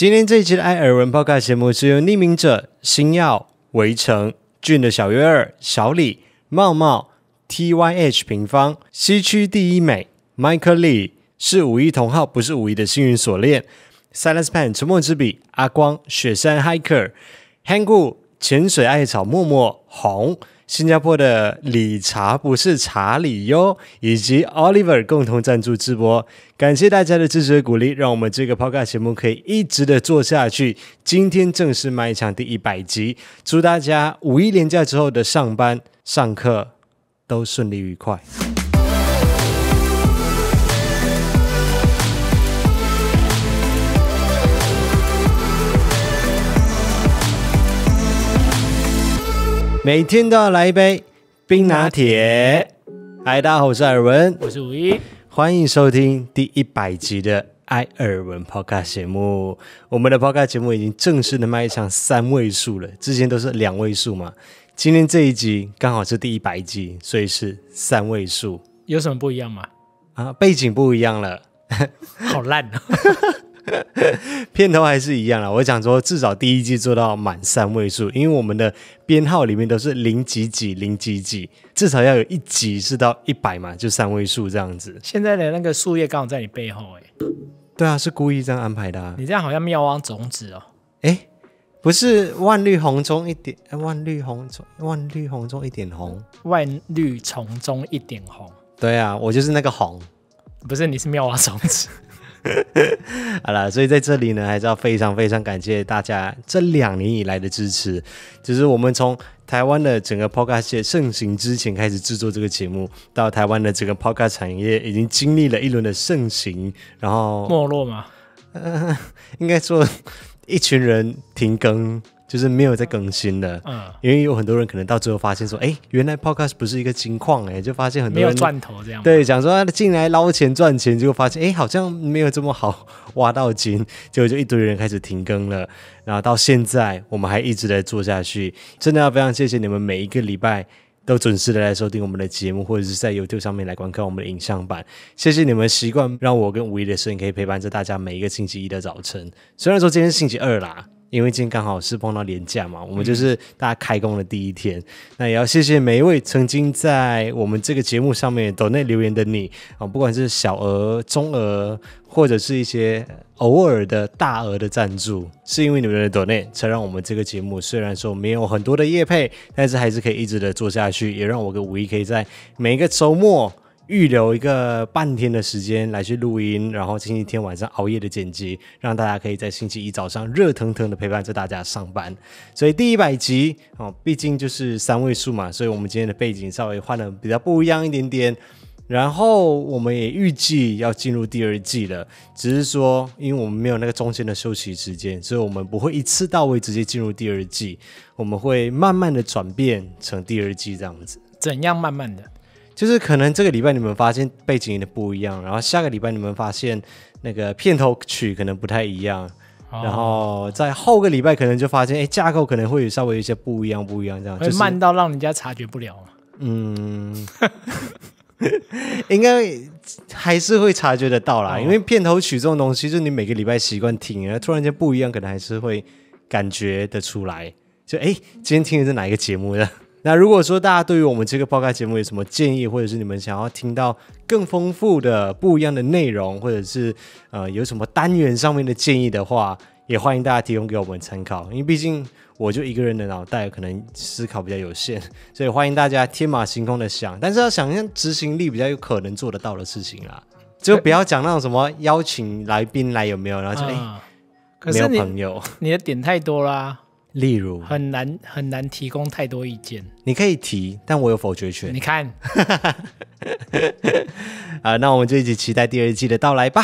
今天这一期的艾尔文 Podcast 节目是由匿名者、星耀、围城、俊的小月儿、小李、茂茂、T Y H 平方、西区第一美、Michael Lee 是五一同号，不是五一的幸运锁链、Silence Pen 沉默之笔、阿光、雪山 Hiker、Hangul 潜水艾草、默默红。新加坡的理查不是查理哟，以及 Oliver 共同赞助直播，感谢大家的支持鼓励，让我们这个 Podcast 节目可以一直的做下去。今天正式迈向第一百集，祝大家五一连假之后的上班上课都顺利愉快。每天都要来一杯冰拿铁。嗨，大家好，我是尔文，我是五一，欢迎收听第一百集的《艾尔文 Podcast》节目。我们的 Podcast 节目已经正式的卖向三位数了，之前都是两位数嘛。今天这一集刚好是第一百集，所以是三位数。有什么不一样吗？啊，背景不一样了，好烂啊！片头还是一样啦，我想说至少第一季做到满三位数，因为我们的编号里面都是零几几零几几，至少要有一集是到一百嘛，就三位数这样子。现在的那个树叶刚好在你背后，哎，对啊，是故意这样安排的。你这样好像妙蛙种子哦，哎，不是万绿丛中一点，万绿丛万绿丛中一点红，万绿丛中一点红。对啊，我就是那个红，不是你是妙蛙种子。好了，所以在这里呢，还是要非常非常感谢大家这两年以来的支持。就是我们从台湾的整个 podcast 崭之前开始制作这个节目，到台湾的整个 podcast 产业已经经历了一轮的盛行，然后没落嘛？应该说一群人停更。就是没有在更新了，嗯，因为有很多人可能到最后发现说，哎，原来 podcast 不是一个金矿，哎，就发现很多没有钻头这样，对，想说进来捞钱赚钱，果发现哎，好像没有这么好 挖到金，结果就一堆人开始停更了，然后到现在我们还一直在做下去，真的要非常谢谢你们每一个礼拜都准时的来收听我们的节目，或者是在 YouTube 上面来观看我们的影像版，谢谢你们习惯让我跟五一的声音可以陪伴着大家每一个星期一的早晨，虽然说今天是星期二啦。因为今天刚好是碰到年假嘛，我们就是大家开工的第一天。那也要谢谢每一位曾经在我们这个节目上面抖内留言的你啊，不管是小额、中额，或者是一些偶尔的大额的赞助，是因为你们的抖内，才让我们这个节目虽然说没有很多的业配，但是还是可以一直的做下去，也让我跟五一可以在每个周末。预留一个半天的时间来去录音，然后星期天晚上熬夜的剪辑，让大家可以在星期一早上热腾腾的陪伴着大家上班。所以第一百集哦，毕竟就是三位数嘛，所以我们今天的背景稍微换了比较不一样一点点。然后我们也预计要进入第二季了，只是说因为我们没有那个中间的休息时间，所以我们不会一次到位直接进入第二季，我们会慢慢的转变成第二季这样子。怎样慢慢的？就是可能这个礼拜你们发现背景有点不一样，然后下个礼拜你们发现那个片头曲可能不太一样，然后在后个礼拜可能就发现，哎，架构可能会稍微有一些不一样不一样这样。会慢到让人家察觉不了嗯，应该还是会察觉得到啦，因为片头曲这种东西，就你每个礼拜习惯听，然后突然间不一样，可能还是会感觉的出来。就哎，今天听的是哪一个节目的？那如果说大家对于我们这个报告节目有什么建议，或者是你们想要听到更丰富的、不一样的内容，或者是呃有什么单元上面的建议的话，也欢迎大家提供给我们参考。因为毕竟我就一个人的脑袋，可能思考比较有限，所以欢迎大家天马行空的想，但是要想象执行力比较有可能做得到的事情啦，就不要讲那种什么邀请来宾来有没有？然后就哎，有朋友，你的点太多啦。例如很难很难提供太多意见，你可以提，但我有否决权。你看，啊，那我们就一起期待第二季的到来吧。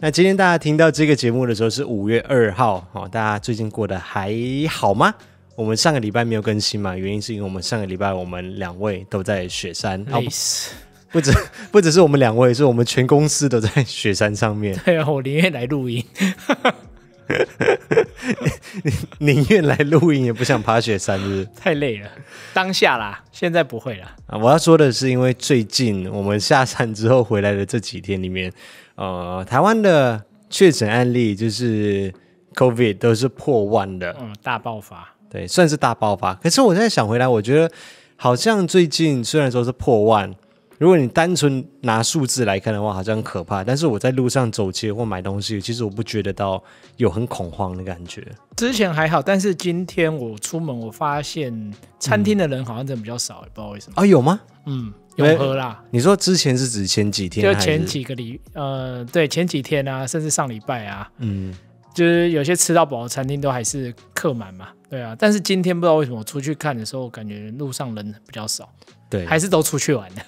那今天大家听到这个节目的时候是五月二号，哦，大家最近过得还好吗？我们上个礼拜没有更新嘛，原因是因为我们上个礼拜我们两位都在雪山，不只不只是我们两位，是我们全公司都在雪山上面。对啊，我宁愿来露营。宁愿来露营也不想爬雪山，是不是？太累了。当下啦，现在不会了。我要说的是，因为最近我们下山之后回来的这几天里面，呃，台湾的确诊案例就是 COVID 都是破万的，嗯，大爆发，对，算是大爆发。可是我现在想回来，我觉得好像最近虽然说是破万。如果你单纯拿数字来看的话，好像很可怕。但是我在路上走街或买东西，其实我不觉得到有很恐慌的感觉。之前还好，但是今天我出门，我发现餐厅的人好像真的比较少，不知道为什么啊？有吗？嗯，有啦。你说之前是指前几天？就前几个礼？呃，对，前几天啊，甚至上礼拜啊，嗯，就是有些吃到饱的餐厅都还是客满嘛。对啊，但是今天不知道为什么我出去看的时候，感觉路上人比较少。对，还是都出去玩的。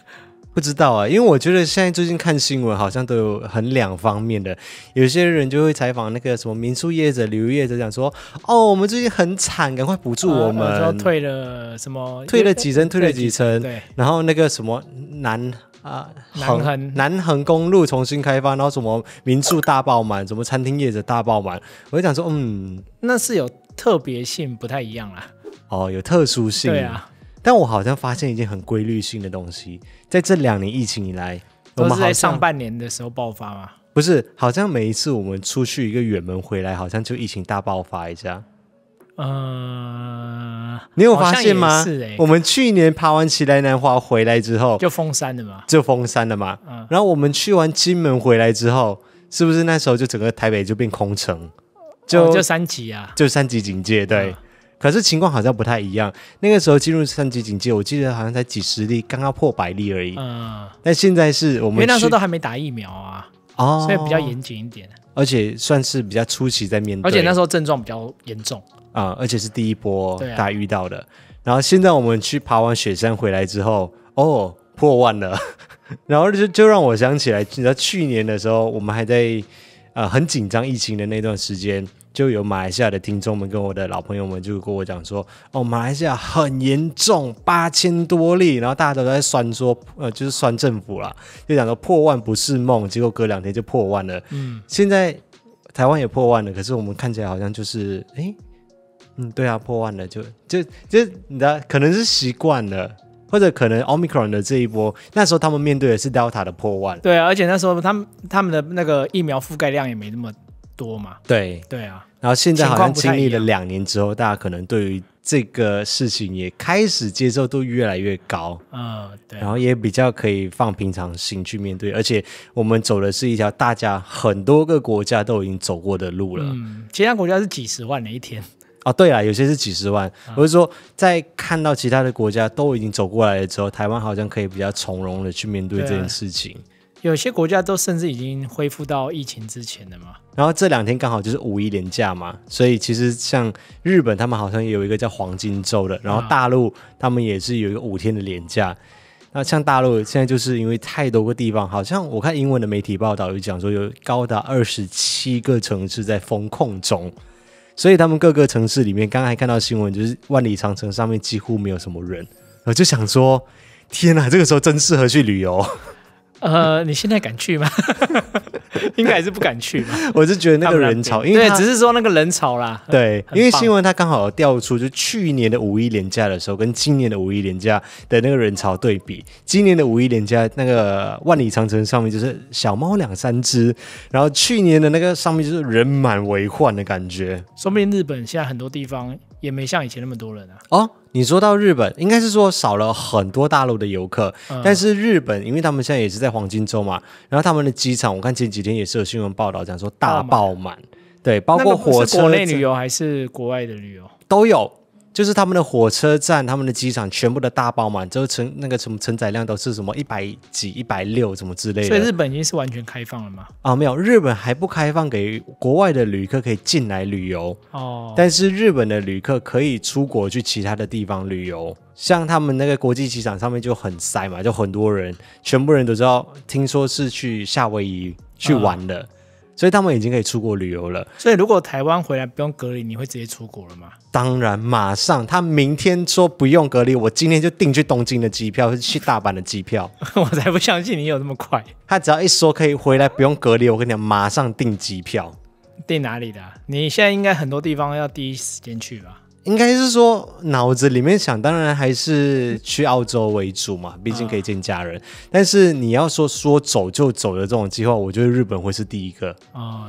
不知道啊，因为我觉得现在最近看新闻好像都有很两方面的，有些人就会采访那个什么民宿业者、旅游业者，讲说哦，我们最近很惨，赶快补助我们。说退了什么，退了几层，退了几层。对。然后那个什么南啊南横南横公路重新开发，然后什么民宿大爆满，什么餐厅业者大爆满。我就想说，嗯，那是有特别性，不太一样啦。哦，有特殊性。对啊。但我好像发现一件很规律性的东西，在这两年疫情以来，我们在上半年的时候爆发吗？不是，好像每一次我们出去一个远门回来，好像就疫情大爆发一下。呃，你有发现吗？是哎，我们去年爬完奇来南华回来之后，就封山了嘛？就封山了嘛。嗯，然后我们去完金门回来之后，是不是那时候就整个台北就变空城？就就三级啊，就三级警戒，对。可是情况好像不太一样。那个时候进入三级警戒，我记得好像才几十例，刚要破百例而已。嗯，但现在是我们因为那时候都还没打疫苗啊，哦，所以比较严谨一点。而且算是比较初期在面对，而且那时候症状比较严重啊，而且是第一波打遇到的。然后现在我们去爬完雪山回来之后，哦，破万了。然后就就让我想起来，你知道去年的时候我们还在。呃，很紧张疫情的那段时间，就有马来西亚的听众们跟我的老朋友们就跟我讲说，哦，马来西亚很严重，八千多例，然后大家都在酸说，呃，就是酸政府啦，就讲说破万不是梦，结果隔两天就破万了。嗯，现在台湾也破万了，可是我们看起来好像就是，诶，嗯，对啊，破万了就就就你的可能是习惯了。或者可能 Omicron 的这一波，那时候他们面对的是 Delta 的破万。对啊，而且那时候他们他们的那个疫苗覆盖量也没那么多嘛。对对啊。然后现在好像经历了两年之后，大家可能对于这个事情也开始接受度越来越高。嗯。对。然后也比较可以放平常心去面对，而且我们走的是一条大家很多个国家都已经走过的路了。其他国家是几十万的一天。啊，对啊，有些是几十万。我是说，在看到其他的国家都已经走过来的时候，台湾好像可以比较从容的去面对这件事情。有些国家都甚至已经恢复到疫情之前了嘛。然后这两天刚好就是五一连假嘛，所以其实像日本他们好像也有一个叫黄金周的，然后大陆他们也是有一个五天的连假。那像大陆现在就是因为太多个地方，好像我看英文的媒体报道有讲说，有高达二十七个城市在封控中。所以他们各个城市里面，刚刚看到新闻，就是万里长城上面几乎没有什么人，我就想说，天哪，这个时候真适合去旅游。呃，你现在敢去吗？应该还是不敢去。我是觉得那个人潮，因为只是说那个人潮啦。对，因为新闻它刚好调出，就去年的五一连假的时候跟今年的五一连假的那个人潮对比，今年的五一连假那个万里长城上面就是小猫两三只，然后去年的那个上面就是人满为患的感觉，说明日本现在很多地方也没像以前那么多人啊。哦。你说到日本，应该是说少了很多大陆的游客，但是日本，因为他们现在也是在黄金周嘛，然后他们的机场，我看前几天也是有新闻报道讲说大爆满，对，包括火车。国内旅游还是国外的旅游都有。就是他们的火车站、他们的机场全部的大爆满，后承那个什么承载量都是什么一百几、一百六什么之类的。所以日本已经是完全开放了吗？啊，没有，日本还不开放给国外的旅客可以进来旅游。哦，但是日本的旅客可以出国去其他的地方旅游，像他们那个国际机场上面就很塞嘛，就很多人，全部人都知道，听说是去夏威夷去玩的。所以他们已经可以出国旅游了。所以如果台湾回来不用隔离，你会直接出国了吗？当然，马上他明天说不用隔离，我今天就订去东京的机票，去大阪的机票。我才不相信你有那么快。他只要一说可以回来不用隔离，我跟你讲，马上订机票。订哪里的？你现在应该很多地方要第一时间去吧？应该是说脑子里面想，当然还是去澳洲为主嘛，毕竟可以见家人。但是你要说说走就走的这种计划，我觉得日本会是第一个，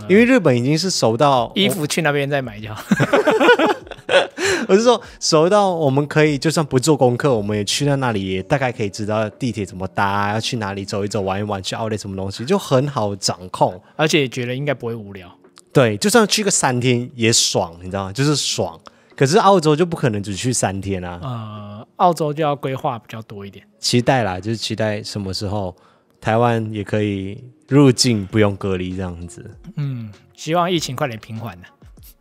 因为日本已经是熟到衣服去那边再买就好。我是说熟到我们可以就算不做功课，我们也去到那里，大概可以知道地铁怎么搭，要去哪里走一走、玩一玩，去奥利什么东西就很好掌控，而且觉得应该不会无聊。对，就算去个三天也爽，你知道吗？就是爽。可是澳洲就不可能只去三天啊！呃，澳洲就要规划比较多一点。期待啦，就是期待什么时候台湾也可以入境不用隔离这样子。嗯，希望疫情快点平缓了。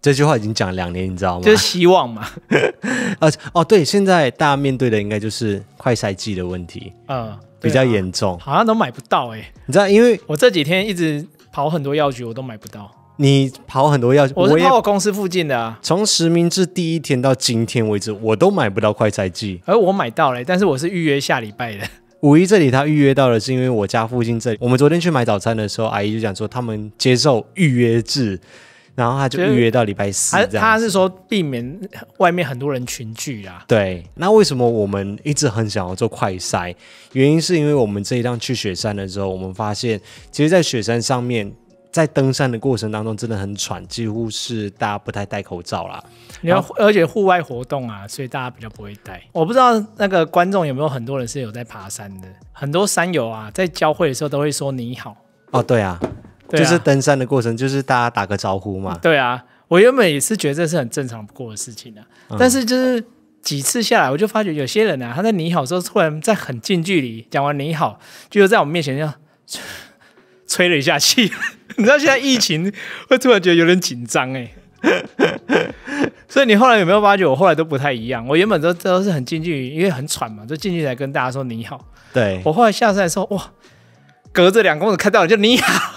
这句话已经讲两年，你知道吗？就是希望嘛。呃，哦，对，现在大家面对的应该就是快赛季的问题。嗯，比较严重，好像都买不到哎。你知道，因为我这几天一直跑很多药局，我都买不到。你跑很多药，我是跑公司附近的啊。从实名制第一天到今天为止，我都买不到快筛剂，而我买到嘞，但是我是预约下礼拜的。五一这里他预约到了，是因为我家附近这里，我们昨天去买早餐的时候，阿姨就讲说他们接受预约制，然后他就预约到礼拜四。他他是说避免外面很多人群聚啊。对，那为什么我们一直很想要做快筛？原因是因为我们这一趟去雪山的时候，我们发现其实，在雪山上面。在登山的过程当中，真的很喘，几乎是大家不太戴口罩啦。你要，而且户外活动啊，所以大家比较不会戴。我不知道那个观众有没有很多人是有在爬山的，很多山友啊，在交会的时候都会说你好哦。对啊，就是登山的过程，就是大家打个招呼嘛。对啊，我原本也是觉得这是很正常不过的事情啊，但是就是几次下来，我就发觉有些人呢，他在你好之后，突然在很近距离讲完你好，就在我们面前这样。吹了一下气，你知道现在疫情会突然觉得有点紧张哎，所以你后来有没有发觉我后来都不太一样？我原本都都是很近距离，因为很喘嘛，就近距离来跟大家说你好。对我后来下山说哇，隔着两公里看到你就你好。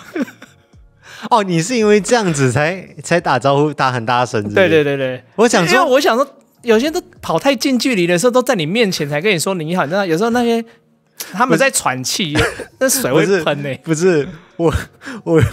哦，你是因为这样子才才打招呼打很大声？对对对对，我想说，我想说，有些都跑太近距离的时候都在你面前才跟你说你好，你知道？有时候那些他们在喘气，那水会喷哎，不是。我 我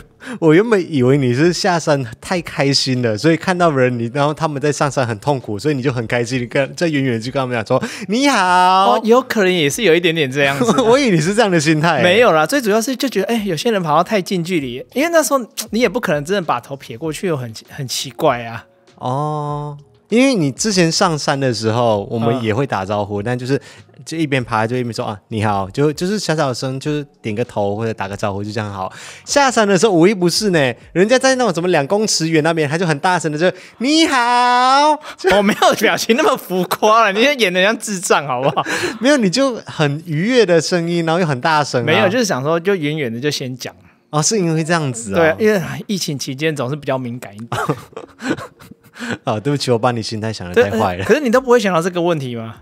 我原本以为你是下山太开心了，所以看到人你，然后他们在上山很痛苦，所以你就很开心，你跟在远远就跟他们讲说你好。有可能也是有一点点这样子，我以为是这样的心态。没有啦，最主要是就觉得哎，有些人跑到太近距离，因为那时候你也不可能真的把头撇过去，又很很奇怪啊。哦。因为你之前上山的时候，我们也会打招呼，但就是就一边爬就一边说啊你好，就就是小小声，就是点个头或者打个招呼，就这样好。下山的时候，五一不是呢，人家在那种什么两公尺远那边，他就很大声的就你好，我没有表情那么浮夸了，你在演的像智障好不好？没有，你就很愉悦的声音，然后又很大声，没有，就是想说就远远的就先讲哦，是因为这样子啊？对，因为疫情期间总是比较敏感一点。啊，对不起，我把你心态想的太坏了。可是你都不会想到这个问题吗？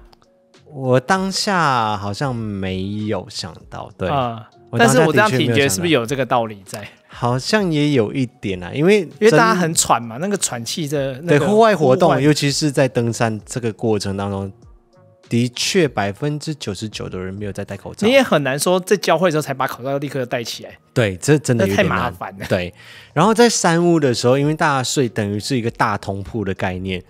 我当下好像没有想到，对啊。但是我这样体觉是不是有这个道理在？好像也有一点啊，因为因为大家很喘嘛，那个喘气的，对户外活动，尤其是在登山这个过程当中。的确，百分之九十九的人没有在戴口罩。你也很难说在教会的时候才把口罩立刻戴起来。对，这真的太麻烦了。对。然后在山屋的时候，因为大家睡等于是一个大通铺的概念，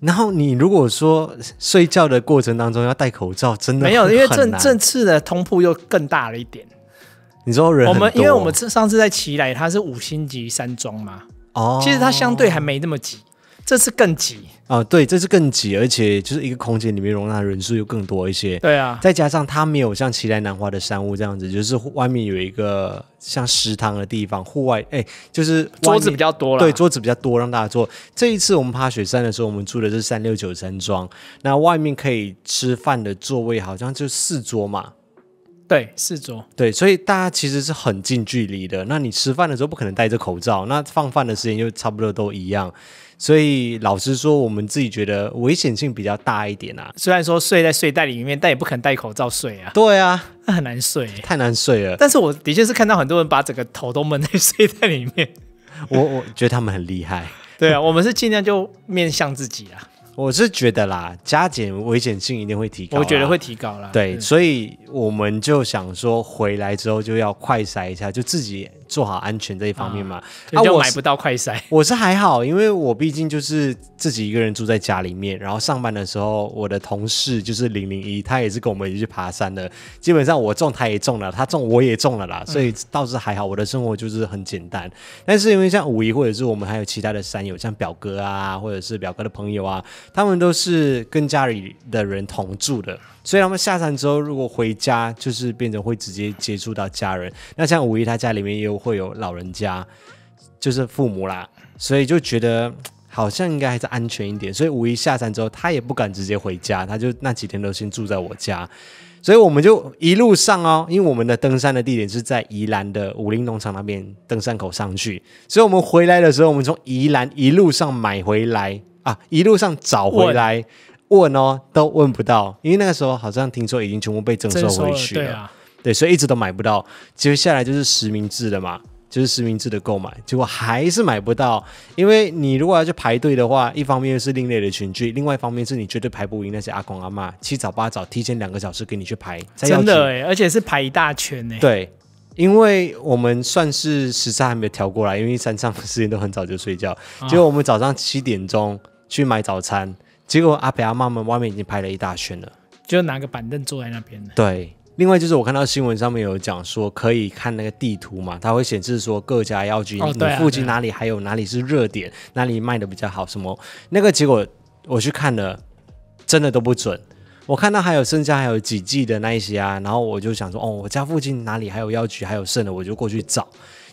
然后你如果说睡觉的过程当中要戴口罩，真的没有，因为这这次的通铺又更大了一点。你说人我们因为我们这上次在奇莱，它是五星级山庄嘛，哦，其实它相对还没那么挤。这次更挤啊！对，这次更挤，而且就是一个空间里面容纳人数又更多一些。对啊，再加上它没有像奇莱南华的山屋这样子，就是外面有一个像食堂的地方，户外哎，就是桌子比较多了。对，桌子比较多，让大家坐。这一次我们爬雪山的时候，我们住的是三六九山庄，那外面可以吃饭的座位好像就四桌嘛。对，四桌。对，所以大家其实是很近距离的。那你吃饭的时候不可能戴着口罩，那放饭的时间就差不多都一样。所以老实说，我们自己觉得危险性比较大一点啊。虽然说睡在睡袋里面，但也不肯戴口罩睡啊。对啊，那很难睡，太难睡了。但是我的确是看到很多人把整个头都闷在睡袋里面，我我觉得他们很厉害。对啊，我们是尽量就面向自己啊。我是觉得啦，加减危险性一定会提高，我觉得会提高啦。对，所以我们就想说，回来之后就要快筛一下，就自己。做好安全这一方面嘛，啊，我买不到快塞。我是还好，因为我毕竟就是自己一个人住在家里面，然后上班的时候，我的同事就是零零一，他也是跟我们一起去爬山的。基本上我中，他也中了，他中我也中了啦，所以倒是还好。我的生活就是很简单，但是因为像五一或者是我们还有其他的山友，像表哥啊，或者是表哥的朋友啊，他们都是跟家里的人同住的。所以他们下山之后，如果回家就是变成会直接接触到家人。那像五一他家里面又会有老人家，就是父母啦，所以就觉得好像应该还是安全一点。所以五一下山之后，他也不敢直接回家，他就那几天都先住在我家。所以我们就一路上哦，因为我们的登山的地点是在宜兰的武林农场那边登山口上去，所以我们回来的时候，我们从宜兰一路上买回来啊，一路上找回来。问哦，都问不到，因为那个时候好像听说已经全部被征收回去了，对，所以一直都买不到。接下来就是实名制的嘛，就是实名制的购买，结果还是买不到。因为你如果要去排队的话，一方面是另类的群聚，另外一方面是你绝对排不赢那些阿公阿妈，七早八早，提前两个小时给你去排，真的哎，而且是排一大圈呢。对，因为我们算是时差还没有调过来，因为山上的时间都很早就睡觉，结果我们早上七点钟去买早餐。结果阿北阿妈们外面已经排了一大圈了，就拿个板凳坐在那边。对，另外就是我看到新闻上面有讲说可以看那个地图嘛，它会显示说各家药局你附近哪里还有哪里是热点，哪里卖的比较好什么。那个结果我去看了，真的都不准。我看到还有剩下还有几剂的那一些啊，然后我就想说，哦，我家附近哪里还有药局还有剩的，我就过去找。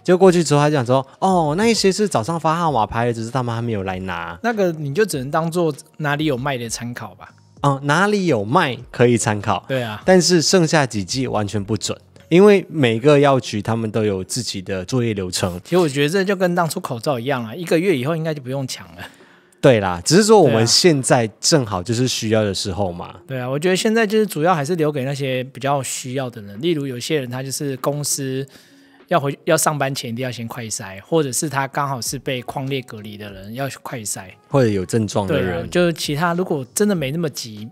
就过去之后，他讲说：“哦，那一些是早上发号码牌，只是他们还没有来拿。那个你就只能当做哪里有卖的参考吧。嗯，哪里有卖可以参考。对啊，但是剩下几季完全不准，因为每个药局他们都有自己的作业流程。其实我觉得这就跟当初口罩一样啊，一个月以后应该就不用抢了。对啦，只是说我们现在正好就是需要的时候嘛。对啊，我觉得现在就是主要还是留给那些比较需要的人，例如有些人他就是公司。”要回要上班前一定要先快筛，或者是他刚好是被框列隔离的人，要快筛，或者有症状的人，就是其他如果真的没那么急，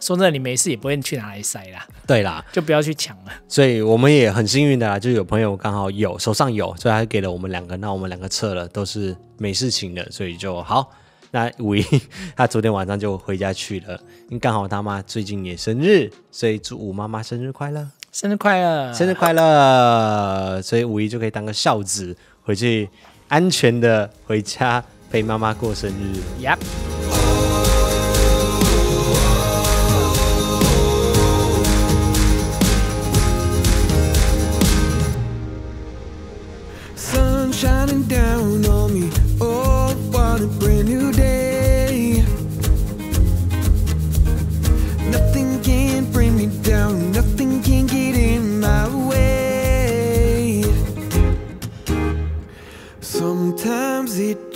说真的你没事也不会去拿来塞啦，对啦，就不要去抢了。所以我们也很幸运的啦，就有朋友刚好有手上有，所以还给了我们两个，那我们两个撤了，都是没事情的，所以就好。那五一 他昨天晚上就回家去了，因为刚好他妈最近也生日，所以祝五妈妈生日快乐。生日快乐，生日快乐！所以五一就可以当个孝子，回去安全的回家陪妈妈过生日。y e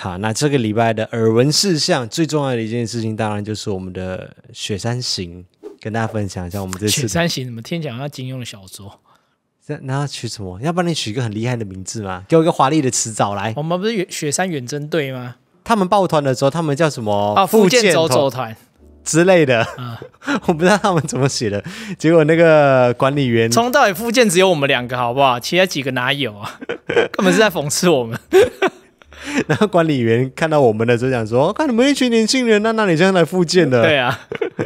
好，那这个礼拜的耳闻事项最重要的一件事情，当然就是我们的《雪山行》，跟大家分享一下。我们这次《雪山行》怎么听起来像金庸的小说？这那取什么？要不然你取一个很厉害的名字嘛，给我一个华丽的词藻来。我们不是远雪山远征队吗？他们抱团的时候，他们叫什么啊？福建走走团之类的 我不知道他们怎么写的。结果那个管理员，充到底福建只有我们两个，好不好？其他几个哪有啊？根本是在讽刺我们。然 后管理员看到我们的，时候讲说：“看你们一群年轻人那你里样来复健的？”对啊，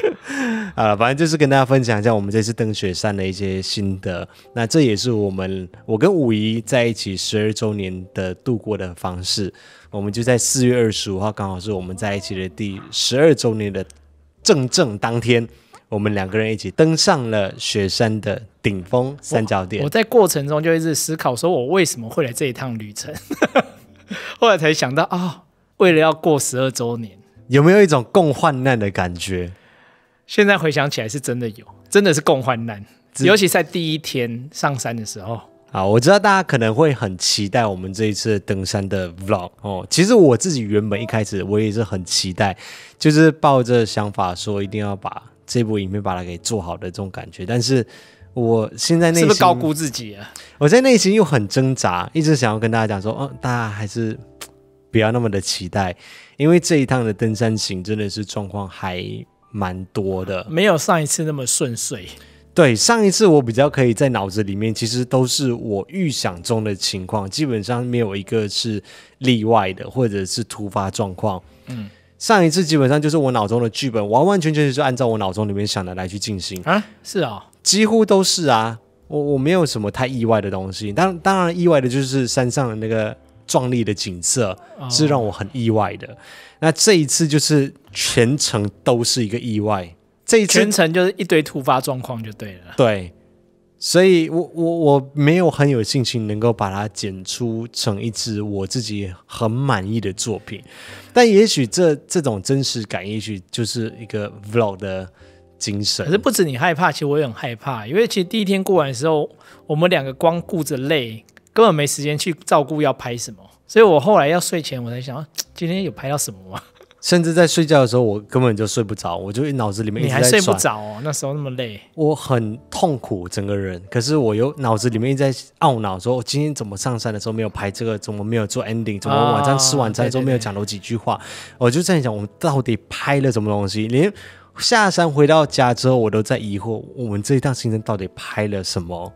好了，反正就是跟大家分享一下我们这次登雪山的一些心得。那这也是我们我跟五一在一起十二周年的度过的方式。我们就在四月二十五号，刚好是我们在一起的第十二周年的正正当天，我们两个人一起登上了雪山的顶峰三角点。我在过程中就一直思考，说我为什么会来这一趟旅程。后来才想到啊，为了要过十二周年，有没有一种共患难的感觉？现在回想起来是真的有，真的是共患难，尤其在第一天上山的时候。啊，我知道大家可能会很期待我们这一次登山的 Vlog 哦。其实我自己原本一开始我也是很期待，就是抱着想法说一定要把这部影片把它给做好的这种感觉，但是。我现在内心是不是高估自己啊？我在内心又很挣扎，一直想要跟大家讲说，哦，大家还是不要那么的期待，因为这一趟的登山行真的是状况还蛮多的，没有上一次那么顺遂。对，上一次我比较可以在脑子里面，其实都是我预想中的情况，基本上没有一个是例外的，或者是突发状况。嗯，上一次基本上就是我脑中的剧本，完完全全就是按照我脑中里面想的来去进行啊。是啊。几乎都是啊，我我没有什么太意外的东西。当当然意外的就是山上的那个壮丽的景色是让我很意外的。那这一次就是全程都是一个意外，这一全程就是一堆突发状况就对了。对，所以我我我没有很有信心能够把它剪出成一支我自己很满意的作品。但也许这这种真实感也许就是一个 vlog 的。精神可是不止你害怕，其实我也很害怕，因为其实第一天过来的时候，我们两个光顾着累，根本没时间去照顾要拍什么。所以我后来要睡前，我才想今天有拍到什么吗？甚 至在睡觉的时候，我根本就睡不着，我就脑子里面你还睡不着？哦，那时候那么累，我很痛苦，整个人。可是我又脑子里面一直在懊恼，说我今天怎么上山的时候没有拍这个，怎么没有做 ending，怎么晚上吃完餐之后没有讲了几句话？我就这样我们到底拍了什么东西？连。下山回到家之后，我都在疑惑，我们这一趟行程到底拍了什么？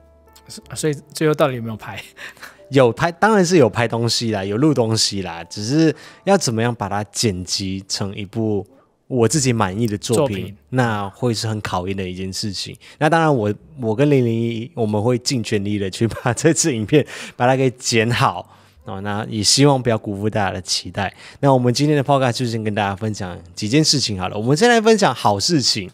所以最后到底有没有拍？有拍，当然是有拍东西啦，有录东西啦，只是要怎么样把它剪辑成一部我自己满意的作品，那会是很考验的一件事情。那当然，我我跟零零一，我们会尽全力的去把这次影片把它给剪好。哦，那也希望不要辜负大家的期待。那我们今天的 podcast 就先跟大家分享几件事情好了。我们先来分享好事情。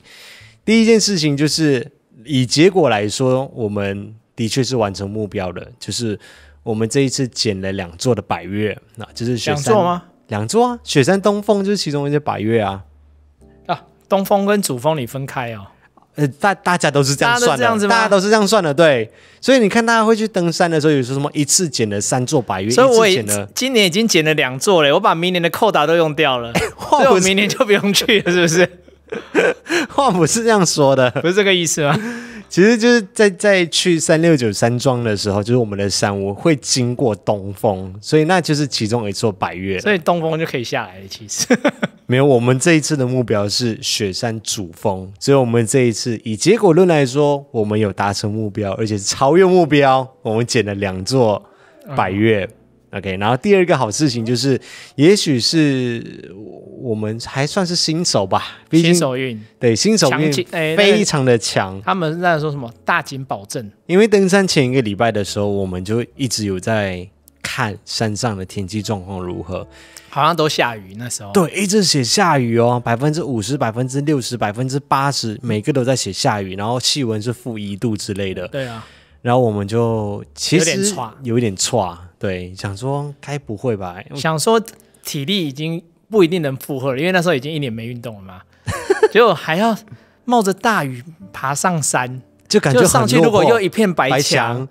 第一件事情就是以结果来说，我们的确是完成目标的，就是我们这一次捡了两座的百越，那就是雪山吗？两座啊，雪山东峰就是其中一座百越啊。啊，东峰跟主峰你分开哦。呃，大大家都是这样算的，大家都是这样算的，对。所以你看，大家会去登山的时候，有什么一次捡了三座白月，一次捡了，今年已经捡了两座了，我把明年的扣打都用掉了。画 我明年就不用去了，是不是？话不是这样说的，不是这个意思吗？其实就是在在去三六九山庄的时候，就是我们的山屋会经过东风，所以那就是其中一座白月，所以东风就可以下来了，其实。没有，我们这一次的目标是雪山主峰。只有我们这一次以结果论来说，我们有达成目标，而且是超越目标。我们捡了两座百岳，OK。然后第二个好事情就是，也许是我们还算是新手吧，新手运对新手运非常的强。他们在说什么大景保证？因为登山前一个礼拜的时候，我们就一直有在看山上的天气状况如何。好像都下雨那时候，对，一直写下雨哦，百分之五十、百分之六十、百分之八十，每个都在写下雨，然后气温是负一度之类的。对啊，然后我们就其实有一点差，对，想说该不会吧？想说体力已经不一定能负荷了，因为那时候已经一年没运动了嘛，果还要冒着大雨爬上山，就感觉上去如果又一片白墙，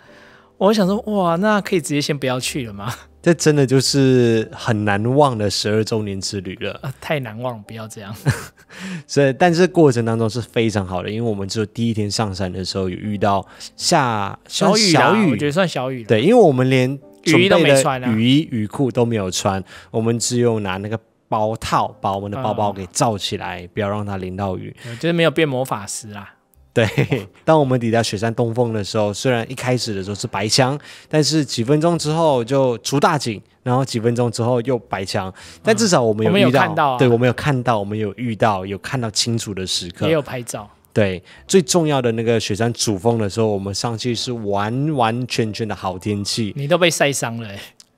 我想说哇，那可以直接先不要去了吗？这真的就是很难忘的十二周年之旅了，太难忘！不要这样。所以，但是过程当中是非常好的，因为我们有第一天上山的时候有遇到下小雨，小雨我觉得算小雨。对，因为我们连雨衣都没穿，雨衣雨裤都没有穿，我们只有拿那个包套把我们的包包给罩起来，不要让它淋到雨。就是没有变魔法师啦。对，当我们抵达雪山东峰的时候，虽然一开始的时候是白墙，但是几分钟之后就出大景，然后几分钟之后又白墙，但至少我们有遇到，对我们有看到，我们有遇到，有看到清楚的时刻，也有拍照。对，最重要的那个雪山主峰的时候，我们上去是完完全全的好天气，你都被晒伤了。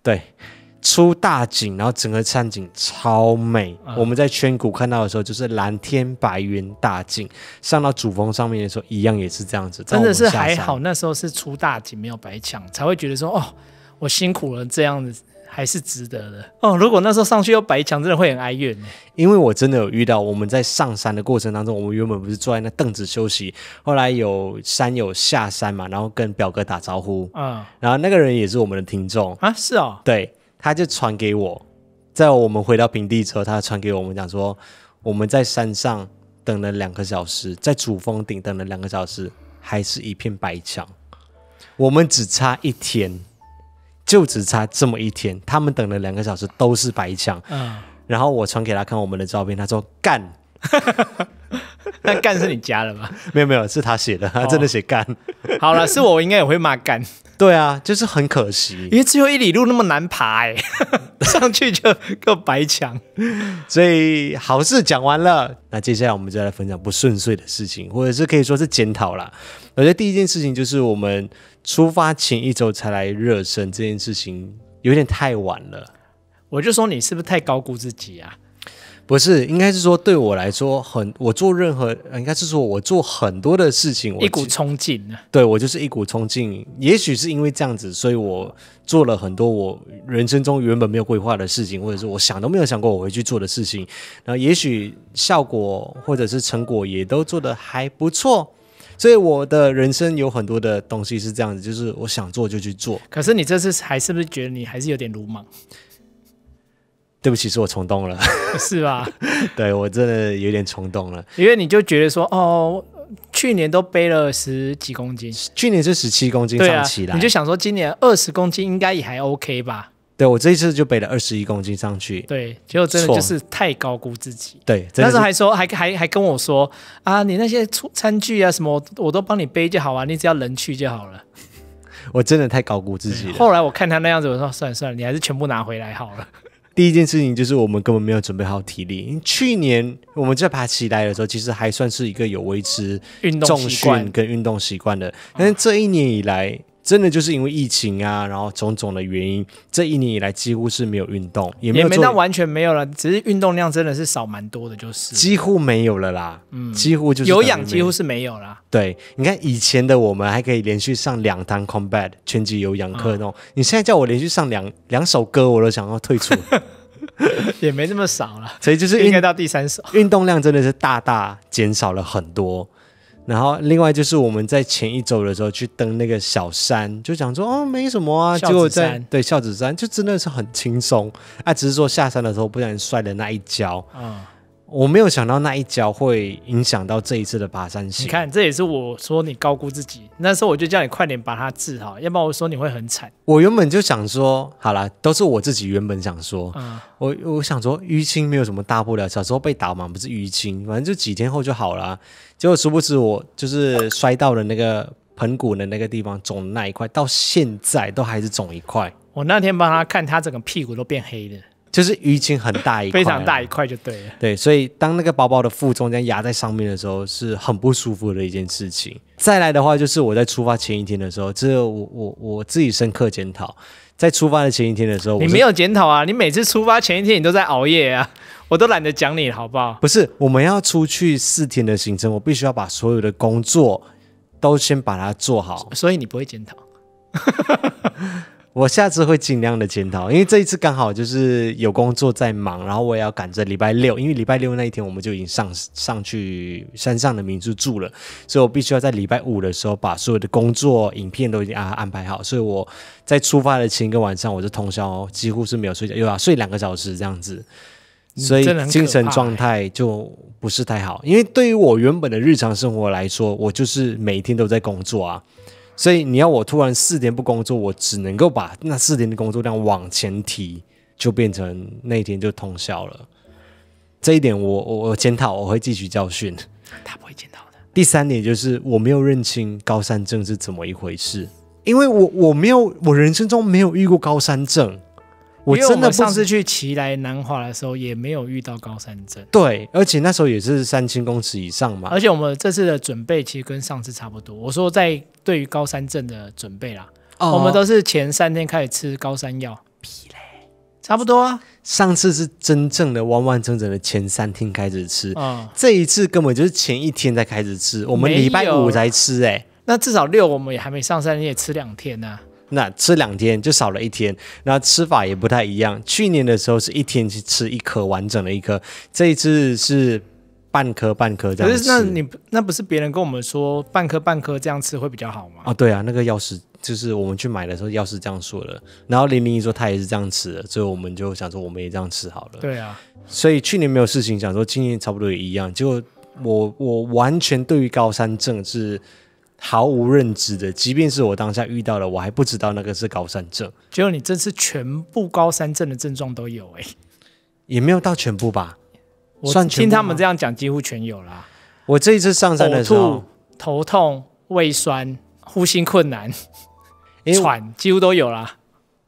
对。出大景，然后整个山景超美。我们在圈谷看到的时候，就是蓝天白云大景。上到主峰上面的时候，一样也是这样子。真的是还好，那时候是出大景，没有白抢，才会觉得说哦，我辛苦了，这样子还是值得的。哦，如果那时候上去又白墙，真的会很哀怨。因为我真的有遇到，我们在上山的过程当中，我们原本不是坐在那凳子休息，后来有山友下山嘛，然后跟表哥打招呼，嗯，然后那个人也是我们的听众啊，是哦，对。他就传给我，在我们回到平地之后，他传给我们讲说，我们在山上等了两个小时，在主峰顶等了两个小时，还是一片白墙。我们只差一天，就只差这么一天。他们等了两个小时都是白墙，嗯。然后我传给他看我们的照片，他说干。那干是你加的吗？没有没有，是他写的，他真的写干。好了，是我应该也会骂干。对啊，就是很可惜，因为只有一里路那么难爬，上去就个白墙，所以好事讲完了，那接下来我们再来分享不顺遂的事情，或者是可以说是检讨了。我觉得第一件事情就是我们出发前一周才来热身这件事情，有点太晚了。我就说你是不是太高估自己啊？不是，应该是说对我来说，很我做任何，应该是说我做很多的事情，我一股冲劲。对我就是一股冲劲，也许是因为这样子，所以我做了很多我人生中原本没有规划的事情，或者是我想都没有想过我会去做的事情。然后，也许效果或者是成果也都做得还不错，所以我的人生有很多的东西是这样子，就是我想做就去做。可是你这次还是不是觉得你还是有点鲁莽？对不起，是我冲动了，是吧？对我真的有点冲动了，因为你就觉得说，哦，去年都背了十几公斤，去年是十七公斤上起来，你就想说今年二十公斤应该也还 OK 吧？对我这一次就背了二十一公斤上去，对，结果真的就是太高估自己，对，那时候还说还还还跟我说啊，你那些餐具啊什么，我都帮你背就好啊，你只要人去就好了，我真的太高估自己了。后来我看他那样子，我说算了算了，你还是全部拿回来好了。第一件事情就是我们根本没有准备好体力。去年我们在爬起来的时候，其实还算是一个有维持运动习惯跟运动习惯的，但是这一年以来。真的就是因为疫情啊，然后种种的原因，这一年以来几乎是没有运动，也没没到完全没有了，只是运动量真的是少蛮多的，就是几乎没有了啦，嗯，几乎就是有氧几乎是没有啦。对，你看以前的我们还可以连续上两堂 combat 拳击有氧课那种，你现在叫我连续上两两首歌，我都想要退出，也没那么少了，所以就是应该到第三首，运动量真的是大大减少了很多。然后，另外就是我们在前一周的时候去登那个小山，就讲说哦没什么啊，结果在对孝子山就真的是很轻松，啊只是说下山的时候不小心摔了那一跤。我没有想到那一跤会影响到这一次的爬山。你看，这也是我说你高估自己。那时候我就叫你快点把它治好，要不然我说你会很惨。我原本就想说，好了，都是我自己原本想说。嗯，我我想说淤青没有什么大不了，小时候被打嘛，不是淤青，反正就几天后就好了。结果殊不知我就是摔到了那个盆骨的那个地方肿的那一块，到现在都还是肿一块。我那天帮他看，他整个屁股都变黑了。就是淤青很大一块，非常大一块，就对了。对，所以当那个包包的重这样压在上面的时候，是很不舒服的一件事情。再来的话，就是我在出发前一天的时候，这我我我自己深刻检讨，在出发的前一天的时候，你没有检讨啊？你每次出发前一天，你都在熬夜啊？我都懒得讲你好不好？不是，我们要出去四天的行程，我必须要把所有的工作都先把它做好，所以你不会检讨。我下次会尽量的检讨，因为这一次刚好就是有工作在忙，然后我也要赶着礼拜六，因为礼拜六那一天我们就已经上上去山上的民宿住了，所以我必须要在礼拜五的时候把所有的工作影片都已经安安排好，所以我在出发的前一个晚上我就通宵，几乎是没有睡觉，又要睡两个小时这样子，所以精神状态就不是太好。因为对于我原本的日常生活来说，我就是每天都在工作啊。所以你要我突然四天不工作，我只能够把那四天的工作量往前提，就变成那一天就通宵了。这一点我我我检讨，我会汲取教训。他不会检讨的。第三点就是我没有认清高山症是怎么一回事，因为我我没有我人生中没有遇过高山症。我真我上次去奇来南华的时候，也没有遇到高山症。对，而且那时候也是三千公尺以上嘛。而且我们这次的准备其实跟上次差不多。我说在对于高山症的准备啦，我们都是前三天开始吃高山药。屁嘞，差不多啊。上次是真正的完完整整的前三天开始吃，这一次根本就是前一天才开始吃。我们礼拜五才吃哎，那至少六我们也还没上山，你也吃两天呢。那吃两天就少了一天，那吃法也不太一样。去年的时候是一天去吃一颗完整的一颗，这一次是半颗半颗这样吃。可是那你那不是别人跟我们说半颗半颗这样吃会比较好吗？啊，对啊，那个药师就是我们去买的时候药师这样说的，然后林林一说他也是这样吃，的，所以我们就想说我们也这样吃好了。对啊，所以去年没有事情，想说今年差不多也一样。结果。我我完全对于高山政治。毫无认知的，即便是我当下遇到了，我还不知道那个是高山症。结果你这次全部高山症的症状都有，哎，也没有到全部吧？我算听他们这样讲，几乎全有啦。我这一次上山的时候，头痛、胃酸、呼吸困难，喘几乎都有啦。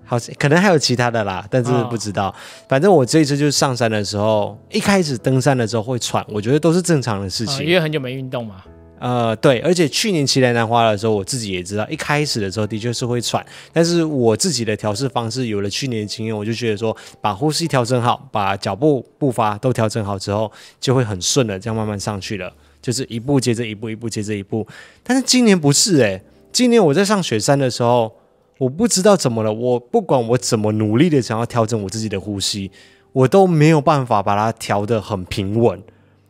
好，可能还有其他的啦，但是不知道。反正我这一次就是上山的时候，一开始登山的时候会喘，我觉得都是正常的事情，因为很久没运动嘛。呃，对，而且去年骑莲花的时候，我自己也知道，一开始的时候的确是会喘，但是我自己的调试方式有了去年的经验，我就觉得说，把呼吸调整好，把脚步步伐都调整好之后，就会很顺的这样慢慢上去了，就是一步接着一步，一步接着一步。但是今年不是诶，今年我在上雪山的时候，我不知道怎么了，我不管我怎么努力的想要调整我自己的呼吸，我都没有办法把它调的很平稳，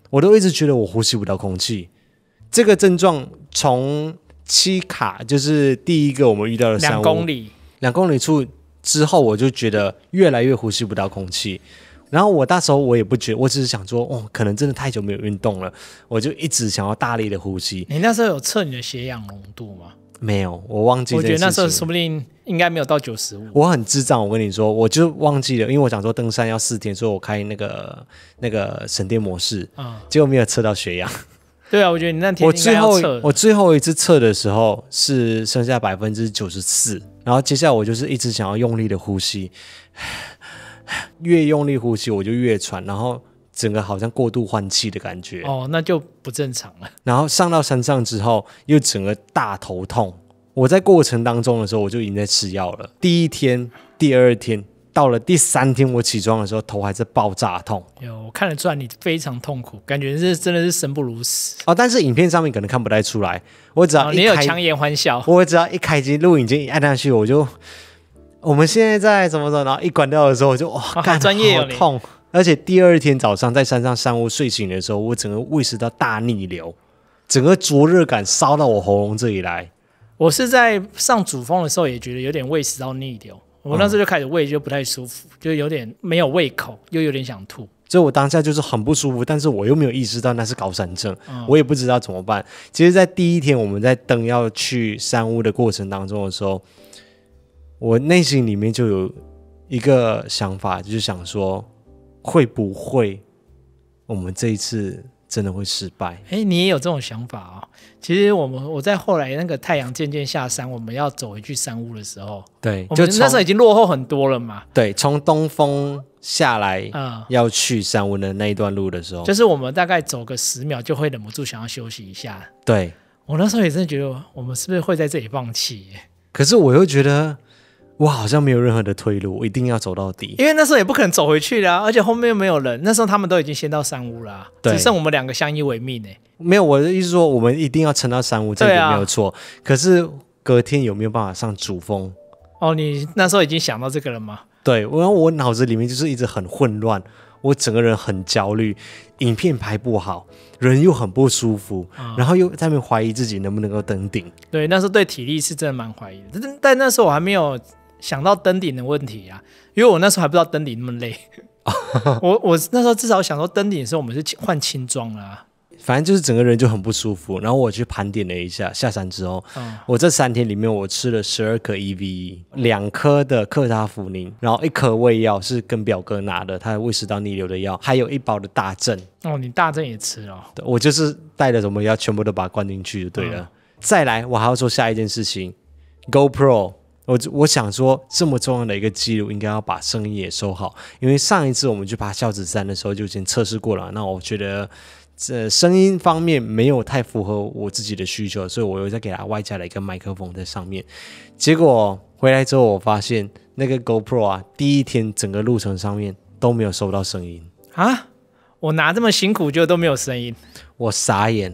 我都一直觉得我呼吸不到空气。这个症状从七卡就是第一个我们遇到的三公里两公里处之后，我就觉得越来越呼吸不到空气。然后我那时候我也不觉，我只是想说，哦，可能真的太久没有运动了，我就一直想要大力的呼吸。你那时候有测你的血氧浓度吗？没有，我忘记。我觉得那时候说不定应该没有到九十五。我很智障，我跟你说，我就忘记了，因为我想说登山要四天，所以我开那个那个省电模式，啊，结果没有测到血氧。对啊，我觉得你那天我最后我最后一次测的时候是剩下百分之九十四，然后接下来我就是一直想要用力的呼吸，越用力呼吸我就越喘，然后整个好像过度换气的感觉。哦，那就不正常了。然后上到山上之后又整个大头痛，我在过程当中的时候我就已经在吃药了，第一天、第二天。到了第三天，我起床的时候头还是爆炸痛。有，我看得出来你非常痛苦，感觉是真的是生不如死哦，但是影片上面可能看不太出来。我只要你有强颜欢笑，我只要一开机录影机一按下去，我就我们现在在怎么怎么，然后一关掉的时候，我就哇，专业痛！而且第二天早上在山上山屋睡醒的时候，我整个胃食道大逆流，整个灼热感烧到我喉咙这里来。我是在上主峰的时候也觉得有点胃食道逆流。我那时就开始胃就不太舒服，就有点没有胃口，又有点想吐。所以，我当下就是很不舒服，但是我又没有意识到那是高山症，我也不知道怎么办。其实，在第一天我们在登要去山屋的过程当中的时候，我内心里面就有一个想法，就是想说，会不会我们这一次真的会失败？哎，你也有这种想法啊。其实我们我在后来那个太阳渐渐下山，我们要走回去山屋的时候，对，我们那时候已经落后很多了嘛。对，从东峰下来，嗯，要去山屋的那一段路的时候，就是我们大概走个十秒，就会忍不住想要休息一下。对，我那时候也真的觉得，我们是不是会在这里放弃？可是我又觉得。我好像没有任何的退路，我一定要走到底，因为那时候也不可能走回去的啊，而且后面又没有人。那时候他们都已经先到山屋了，只剩我们两个相依为命呢。没有，我的意思说，我们一定要撑到山屋，这点没有错。可是隔天有没有办法上主峰？哦，你那时候已经想到这个了吗？对，我我脑子里面就是一直很混乱，我整个人很焦虑，影片拍不好，人又很不舒服，然后又在那边怀疑自己能不能够登顶。对，那时候对体力是真的蛮怀疑的，但但那时候我还没有。想到登顶的问题啊，因为我那时候还不知道登顶那么累。我我那时候至少想说登顶的时候我们是换轻装了，反正就是整个人就很不舒服。然后我去盘点了一下，下山之后，我这三天里面我吃了十二颗 EVE，两颗的克他福宁，然后一颗胃药是跟表哥拿的，他的胃食道逆流的药，还有一包的大正。哦，你大正也吃哦？对，我就是带了什么药全部都把它灌进去就对了。再来，我还要做下一件事情，GoPro。我我想说，这么重要的一个记录，应该要把声音也收好。因为上一次我们去爬孝子山的时候，就已经测试过了。那我觉得这声音方面没有太符合我自己的需求，所以我又再给它外加了一个麦克风在上面。结果回来之后，我发现那个 GoPro 啊，第一天整个路程上面都没有收到声音啊！我拿这么辛苦，就都没有声音，我傻眼，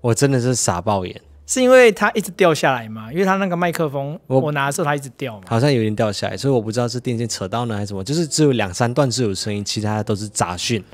我真的是傻爆眼。是因为它一直掉下来吗？因为它那个麦克风，我拿的时候它一直掉嘛。好像有点掉下来，所以我不知道是电线扯到呢还是什么。就是只有两三段是有声音，其他的都是杂讯。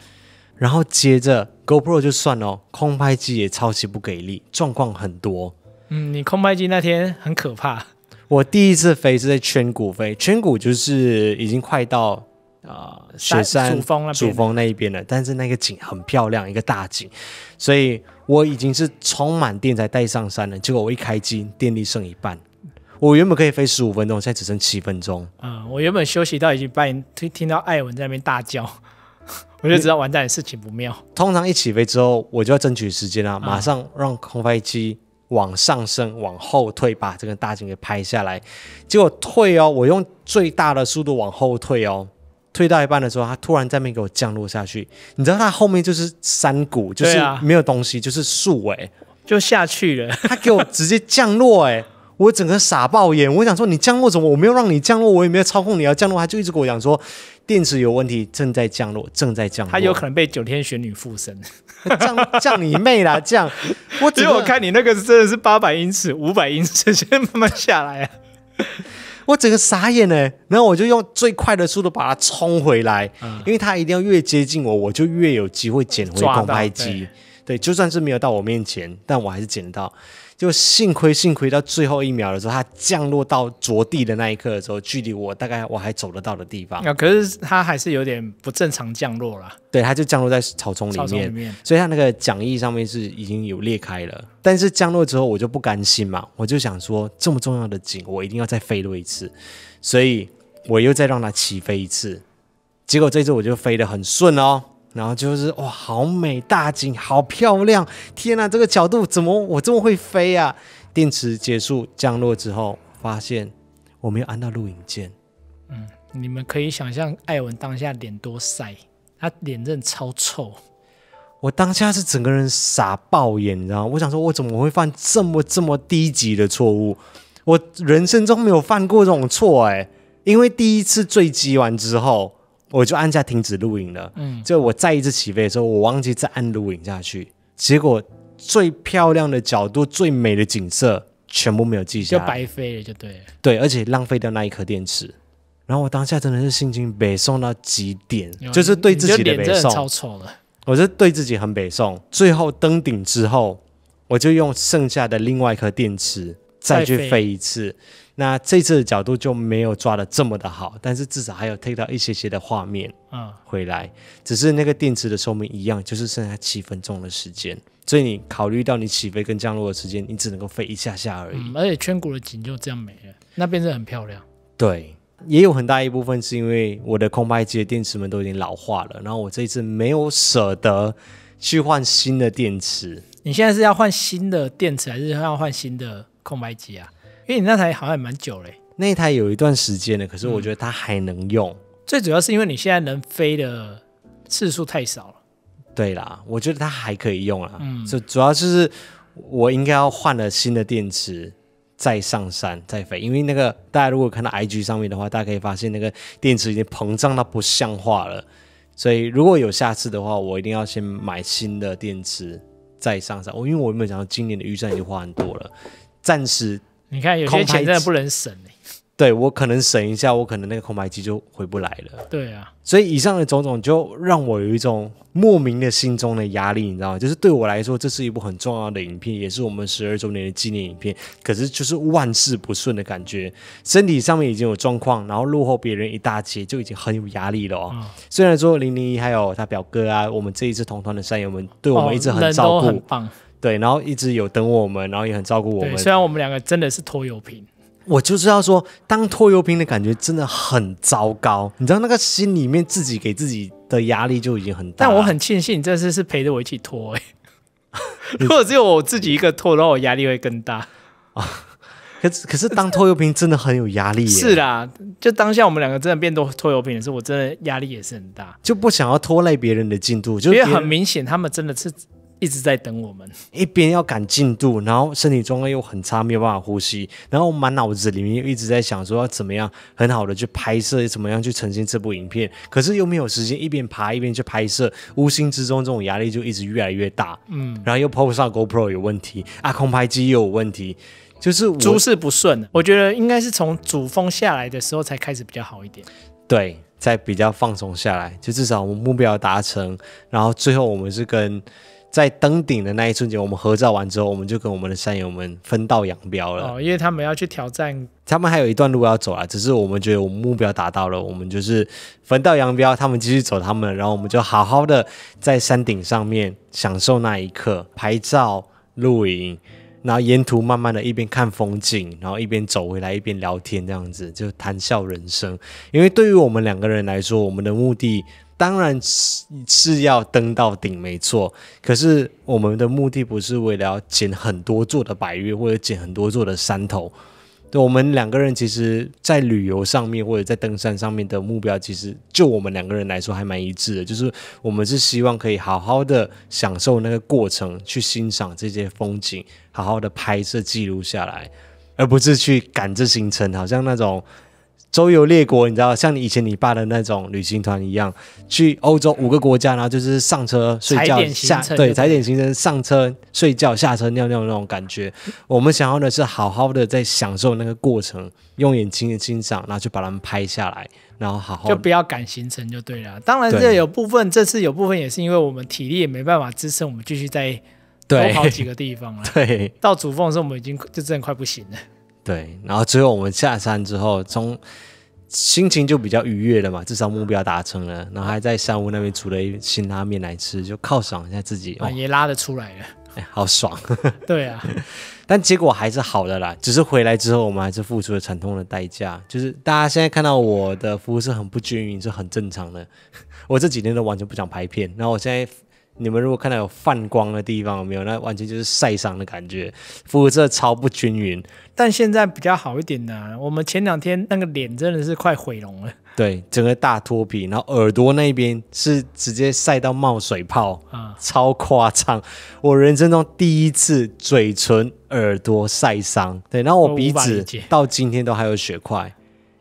然后接着 GoPro 就算了，空拍机也超级不给力，状况很多。嗯，你空拍机那天很可怕。我第一次飞是在颧骨飞，颧骨就是已经快到啊雪山主峰那边，主峰那一边了。但是那个景很漂亮，一个大景，所以。我已经是充满电才带上山的，结果我一开机，电力剩一半。我原本可以飞十五分钟，现在只剩七分钟。啊，我原本休息到已经半，听听到艾文在那边大叫，我就知道完蛋，事情不妙。通常一起飞之后，我就要争取时间啊，马上让空飞机往上升，往后退，把这个大景给拍下来。结果退哦，我用最大的速度往后退哦。推到一半的时候，他突然在那给我降落下去。你知道他后面就是山谷，就是没有东西，就是树哎，就下去了。他给我直接降落哎，我整个傻爆眼。我想说你降落什么？我没有让你降落，我也没有操控你要降落。他就一直跟我讲说电池有问题，正在降落，正在降落。他有可能被九天玄女附身。降 降你妹啦，降！我只有看你那个真的是八百英尺、五百英尺，先慢慢下来啊。我整个傻眼呢，然后我就用最快的速度把它冲回来，因为它一定要越接近我，我就越有机会捡回公拍机。对，就算是没有到我面前，但我还是捡到。就幸亏幸亏到最后一秒的时候，它降落到着地的那一刻的时候，距离我大概我还走得到的地方。可是它还是有点不正常降落了。对，它就降落在草丛里面，所以它那个桨翼上面是已经有裂开了。但是降落之后，我就不甘心嘛，我就想说这么重要的景，我一定要再飞落一次。所以我又再让它起飞一次，结果这次我就飞得很顺哦。然后就是哇，好美大景，好漂亮！天呐，这个角度怎么我这么会飞啊？电池结束降落之后，发现我没有按到录影键。嗯，你们可以想象艾文当下脸多晒，他脸真的超臭。我当下是整个人傻爆眼，你知道吗？我想说，我怎么会犯这么这么低级的错误？我人生中没有犯过这种错哎，因为第一次坠机完之后。我就按下停止录影了。嗯，就我再一次起飞的时候，我忘记再按录影下去，结果最漂亮的角度、最美的景色全部没有记下，就白飞了，就对。对，而且浪费掉那一颗电池。然后我当下真的是心情北送到极点，就是对自己的北送。超错了，我是对自己很北送。最后登顶之后，我就用剩下的另外一颗电池。再去飞一次，那这次的角度就没有抓的这么的好，但是至少还有 take 到一些些的画面回来。只是那个电池的寿命一样，就是剩下七分钟的时间，所以你考虑到你起飞跟降落的时间，你只能够飞一下下而已。而且，全国的景就这样没了，那边是很漂亮。对，也有很大一部分是因为我的空拍机的电池们都已经老化了，然后我这一次没有舍得去换新的电池。你现在是要换新的电池，还是要换新的？空白机啊，因为你那台好像也蛮久嘞，那一台有一段时间了，可是我觉得它还能用。最主要是因为你现在能飞的次数太少了。对啦，我觉得它还可以用啊，嗯，就主要就是我应该要换了新的电池再上山再飞，因为那个大家如果看到 IG 上面的话，大家可以发现那个电池已经膨胀到不像话了。所以如果有下次的话，我一定要先买新的电池再上山，我因为我没想到今年的预算已经花很多了。暂时，你看有些钱真的不能省对我可能省一下，我可能那个空白期就回不来了。对啊，所以以上的种种就让我有一种莫名的心中的压力，你知道吗？就是对我来说，这是一部很重要的影片，也是我们十二周年的纪念影片。可是就是万事不顺的感觉，身体上面已经有状况，然后落后别人一大截，就已经很有压力了哦。虽然说零零一还有他表哥啊，我们这一次同团的山友们对我们一直很照顾，很棒。对，然后一直有等我们，然后也很照顾我们。虽然我们两个真的是拖油瓶，我就知道说，当拖油瓶的感觉真的很糟糕。你知道那个心里面自己给自己的压力就已经很大。但我很庆幸这次是陪着我一起拖，哎，如果只有我自己一个拖，然后压力会更大啊。可可是当拖油瓶真的很有压力，是啦，就当下我们两个真的变多拖油瓶的时候，我真的压力也是很大，就不想要拖累别人的进度，就因为很明显他们真的是。一直在等我们，一边要赶进度，然后身体状况又很差，没有办法呼吸，然后满脑子里面又一直在想说要怎么样很好的去拍摄，怎么样去呈现这部影片，可是又没有时间，一边爬一边去拍摄，无形之中这种压力就一直越来越大，嗯，然后又抛不上 GoPro 有问题啊，空拍机又有问题，就是诸事不顺。我觉得应该是从主峰下来的时候才开始比较好一点。对，在比较放松下来，就至少我们目标达成，然后最后我们是跟。在登顶的那一瞬间，我们合照完之后，我们就跟我们的山友们分道扬镳了。哦，因为他们要去挑战，他们还有一段路要走啊。只是我们觉得我们目标达到了，我们就是分道扬镳，他们继续走他们，然后我们就好好的在山顶上面享受那一刻，拍照、露营，然后沿途慢慢的一边看风景，然后一边走回来，一边聊天，这样子就谈笑人生。因为对于我们两个人来说，我们的目的。当然是是要登到顶，没错。可是我们的目的不是为了要捡很多座的白月，或者捡很多座的山头。对，我们两个人其实在旅游上面，或者在登山上面的目标，其实就我们两个人来说还蛮一致的，就是我们是希望可以好好的享受那个过程，去欣赏这些风景，好好的拍摄记录下来，而不是去赶着行程，好像那种。周游列国，你知道，像你以前你爸的那种旅行团一样，去欧洲五个国家，然后就是上车睡觉下对，踩点行程上车睡觉下车尿尿那种感觉。我们想要的是好好的在享受那个过程，用眼睛欣赏，然后去把它们拍下来，然后好好就不要赶行程就对了。当然这有部分这次有部分也是因为我们体力也没办法支撑我们继续再多跑几个地方了。对，到主峰的时候我们已经就真的快不行了。对，然后最后我们下山之后，从心情就比较愉悦了嘛，至少目标达成了。然后还在山屋那边煮了一新拉面来吃，就犒赏一下自己。也拉得出来了，哎，好爽。对啊，但结果还是好的啦，只是回来之后我们还是付出了惨痛的代价。就是大家现在看到我的肤色很不均匀，是很正常的。我这几天都完全不想拍片。然后我现在，你们如果看到有泛光的地方，有没有？那完全就是晒伤的感觉，肤色超不均匀。但现在比较好一点呢。我们前两天那个脸真的是快毁容了，对，整个大脱皮，然后耳朵那边是直接晒到冒水泡，啊，超夸张！我人生中第一次嘴唇、耳朵晒伤，对，然后我鼻子到今天都还有血块，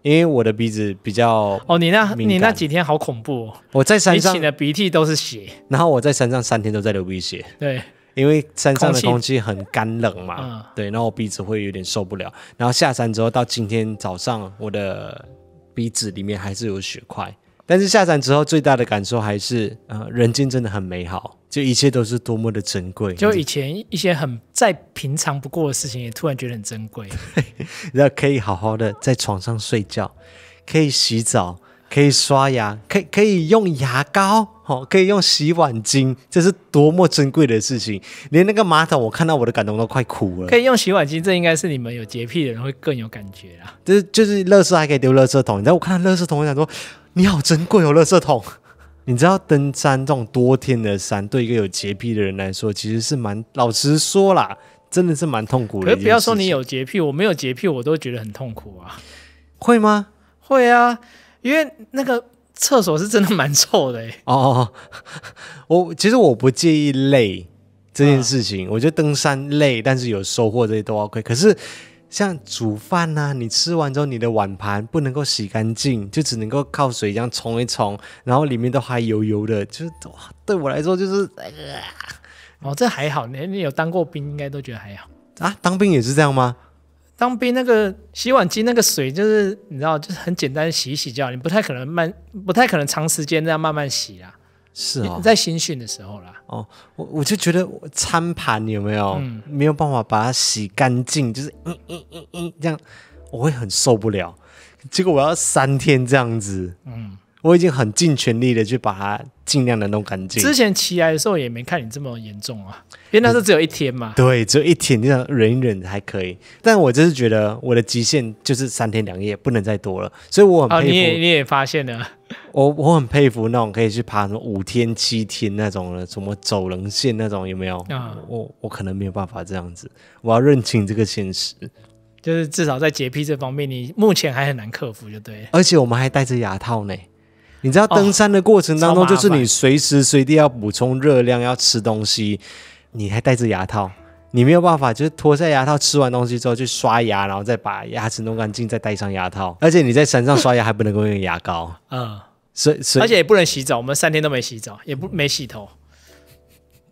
因为我的鼻子比较哦，你那你那几天好恐怖哦，我在山上，你的鼻涕都是血，然后我在山上三天都在流鼻血，对。因为山上的空气很干冷嘛，对，然后我鼻子会有点受不了。然后下山之后，到今天早上，我的鼻子里面还是有血块。但是下山之后，最大的感受还是，呃，人间真的很美好，就一切都是多么的珍贵。就以前一些很再平常不过的事情，也突然觉得很珍贵。然 后可以好好的在床上睡觉，可以洗澡。可以刷牙，可以可以用牙膏，哦，可以用洗碗巾，这是多么珍贵的事情！连那个马桶，我看到我的感动都快哭了。可以用洗碗巾，这应该是你们有洁癖的人会更有感觉啊。就是就是，垃圾还可以丢垃圾桶，你知道？我看到垃圾桶，我想说，你好珍贵哦，垃圾桶！你知道，登山这种多天的山，对一个有洁癖的人来说，其实是蛮老实说啦，真的是蛮痛苦的。可不要说你有洁癖，我没有洁癖，我都觉得很痛苦啊。会吗？会啊。因为那个厕所是真的蛮臭的哎。哦 我其实我不介意累这件事情，我觉得登山累，但是有收获这些都 OK。可是像煮饭呢，你吃完之后，你的碗盘不能够洗干净，就只能够靠水这样冲一冲，然后里面都还油油的，就是哇，对我来说就是，哦，这还好，你你有当过兵应该都觉得还好。啊，当兵也是这样吗？当兵那个洗碗机那个水就是你知道就是很简单洗一洗就，你不太可能慢不太可能长时间这样慢慢洗啊。是啊。在新训的时候啦。哦，我我就觉得餐盘有没有没有办法把它洗干净，就是嗯嗯嗯嗯这样，我会很受不了。结果我要三天这样子。嗯。我已经很尽全力的去把它尽量的弄干净。之前起来的时候也没看你这么严重啊，因为那时候只有一天嘛，对，只有一天，你想忍一忍还可以。但我就是觉得我的极限就是三天两夜不能再多了，所以我很佩服。你也发现了，我我很佩服那种可以去爬什么五天七天那种的，什么走人线那种有没有？我我可能没有办法这样子，我要认清这个现实。就是至少在洁癖这方面，你目前还很难克服，就对。而且我们还戴着牙套呢。你知道登山的过程当中，就是你随时随地要补充热量，要吃东西，你还戴着牙套，你没有办法，就是脱下牙套吃完东西之后去刷牙，然后再把牙齿弄干净，再戴上牙套。而且你在山上刷牙还不能够用牙膏，嗯，所以而且也不能洗澡，我们三天都没洗澡，也不没洗头，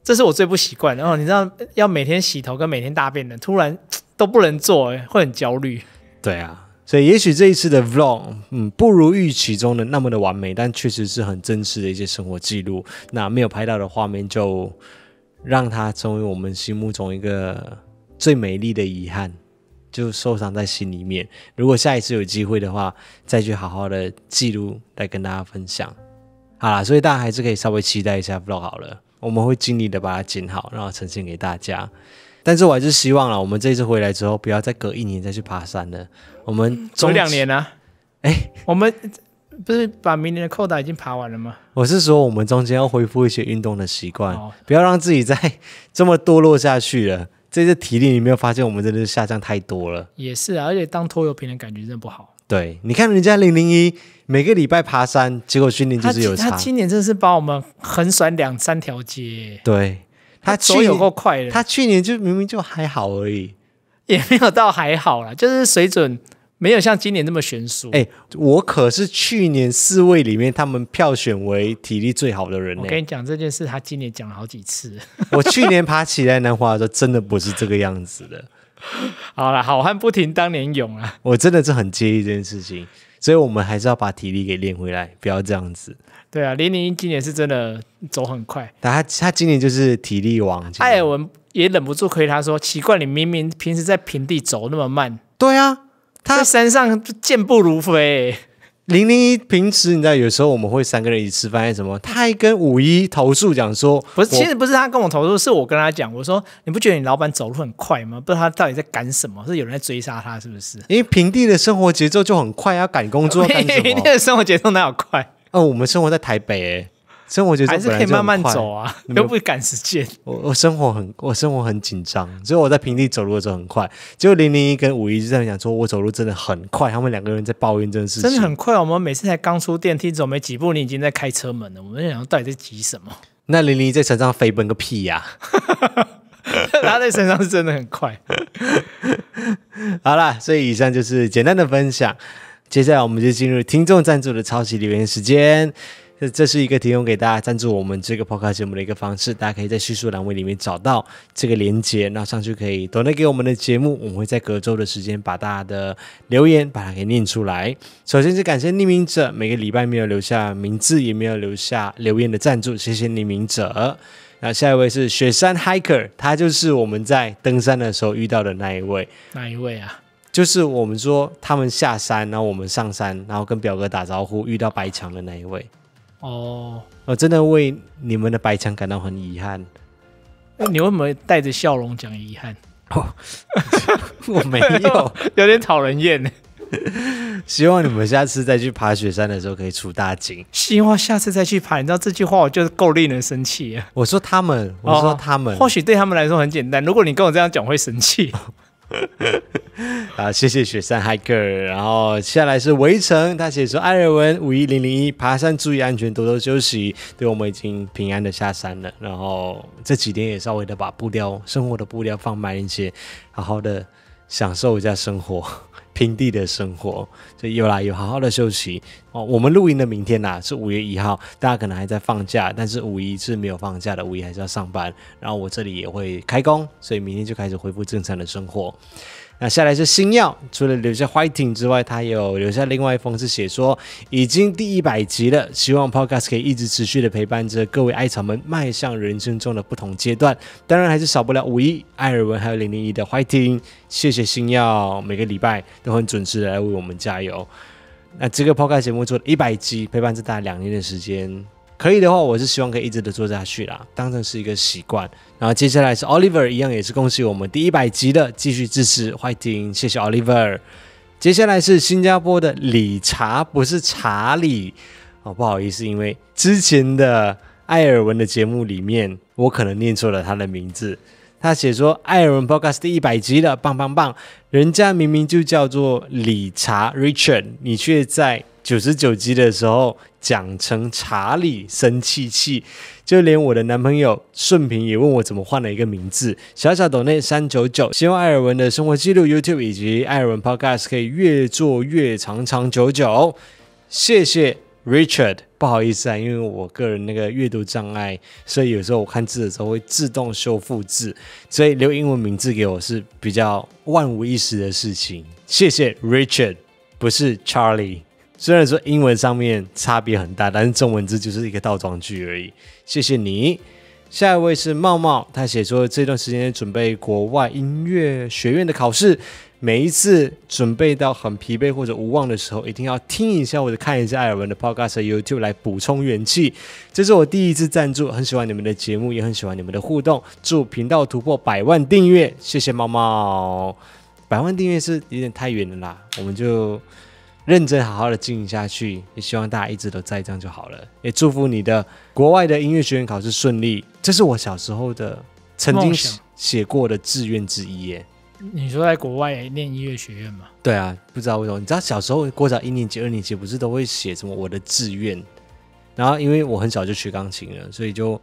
这是我最不习惯。然后你知道，要每天洗头跟每天大便的，突然都不能做，会很焦虑。对啊。所以，也许这一次的 vlog，嗯，不如预期中的那么的完美，但确实是很真实的一些生活记录。那没有拍到的画面，就让它成为我们心目中一个最美丽的遗憾，就收藏在心里面。如果下一次有机会的话，再去好好的记录，来跟大家分享。好啦，所以大家还是可以稍微期待一下 vlog 好了。我们会尽力的把它剪好，然后呈现给大家。但是，我还是希望了，我们这次回来之后，不要再隔一年再去爬山了。我们走两年啊，哎，我们不是把明年的扣打已经爬完了吗？我是说，我们中间要恢复一些运动的习惯，不要让自己再这么堕落下去了。这次体力，你没有发现我们真的是下降太多了？也是啊，而且当拖油瓶的感觉真的不好。对，你看人家零零一，每个礼拜爬山，结果训练就是有差。他今年真的是把我们横甩两三条街。对，他走有够快的，他去年就明明就还好而已。也没有到还好啦，就是水准没有像今年那么悬殊。哎，我可是去年四位里面，他们票选为体力最好的人。我跟你讲这件事，他今年讲了好几次。我去年爬起来南华的时候，真的不是这个样子的。好了，好汉不提当年勇啊！我真的是很介意这件事情，所以我们还是要把体力给练回来，不要这样子。对啊，林一今年是真的走很快，他他今年就是体力王艾尔文。也忍不住亏他说奇怪，你明明平时在平地走那么慢，对啊，他在山上健步如飞。零零一平时，你知道有时候我们会三个人一起吃饭，还什么，他还跟五一投诉讲说，不是，其实不是他跟我投诉，是我跟他讲，我说你不觉得你老板走路很快吗？不知道他到底在赶什么？是有人在追杀他，是不是？因为平地的生活节奏就很快，要赶工作。平地的生活节奏哪有快？哦，我们生活在台北。生活还是可以慢慢走啊，又不赶时间。我我生活很我生活很紧张，所以我在平地走路的候很快。结果零零一跟五一这样讲，说我走路真的很快。他们两个人在抱怨这件事情，真的很快我们每次才刚出电梯，走没几步，你已经在开车门了。我们在想，到底在急什么？那零零一在车上飞奔个屁呀！他 在身上是真的很快。好了，所以以上就是简单的分享。接下来，我们就进入听众赞助的超级留言时间。这这是一个提供给大家赞助我们这个 Podcast 节目的一个方式，大家可以在叙述栏位里面找到这个连接，然后上去可以懂得给我们的节目。我们会在隔周的时间把大家的留言把它给念出来。首先是感谢匿名者，每个礼拜没有留下名字也没有留下留言的赞助，谢谢匿名者。那下一位是雪山 Hiker，他就是我们在登山的时候遇到的那一位。哪一位啊？就是我们说他们下山，然后我们上山，然后跟表哥打招呼，遇到白墙的那一位。哦，我真的为你们的白墙感到很遗憾。那你为什么带着笑容讲遗憾？我没有，有点讨人厌。希望你们下次再去爬雪山的时候可以出大金。希望下次再去爬，你知道这句话我就是够令人生气啊！我说他们，我说他们，或许对他们来说很简单。如果你跟我这样讲，会生气。啊，谢谢雪山 hiker，然后接下来是围城，他写说艾瑞文五一零零一爬山注意安全，多多休息。对我们已经平安的下山了，然后这几天也稍微的把步调生活的步调放慢一些，好好的享受一下生活。平地的生活，所以有啦，有好好的休息哦。我们露营的明天呐是五月一号，大家可能还在放假，但是五一是没有放假的，五一还是要上班。然后我这里也会开工，所以明天就开始恢复正常的生活。那下来是星耀，除了留下 fighting 之外，他有留下另外一封是写说，已经第一百集了，希望 Podcast 可以一直持续的陪伴着各位爱草们迈向人生中的不同阶段。当然还是少不了五一、艾尔文还有零零一的 fighting。谢谢星耀，每个礼拜都很准时来为我们加油。那这个 Podcast 节目做了一百集，陪伴着大家两年的时间。可以的话，我是希望可以一直的做下去啦，当成是一个习惯。然后接下来是 Oliver，一样也是恭喜我们第一百集的，继续支持，欢迎，谢谢 Oliver。接下来是新加坡的理查，不是查理哦，不好意思，因为之前的艾尔文的节目里面，我可能念错了他的名字。他写说艾尔文 Podcast 一百集了，棒棒棒！人家明明就叫做理查 Richard，你却在九十九集的时候讲成查理生气气。就连我的男朋友顺平也问我怎么换了一个名字。小小抖内三九九，希望艾尔文的生活记录 YouTube 以及艾尔文 Podcast 可以越做越长长久久，谢谢。Richard，不好意思啊，因为我个人那个阅读障碍，所以有时候我看字的时候会自动修复字，所以留英文名字给我是比较万无一失的事情。谢谢 Richard，不是 Charlie。虽然说英文上面差别很大，但是中文字就是一个倒装句而已。谢谢你。下一位是茂茂，他写说这段时间准备国外音乐学院的考试。每一次准备到很疲惫或者无望的时候，一定要听一下或者看一下艾尔文的 podcast、YouTube 来补充元气。这是我第一次赞助，很喜欢你们的节目，也很喜欢你们的互动。祝频道突破百万订阅！谢谢猫猫，百万订阅是有点太远了啦，我们就认真好好的经营下去，也希望大家一直都在这样就好了。也祝福你的国外的音乐学院考试顺利。这是我小时候的曾经写过的志愿之一。耶。你说在国外念音乐学院吗？对啊，不知道为什么。你知道小时候过早一年级、二年级不是都会写什么我的志愿？然后因为我很小就学钢琴了，所以就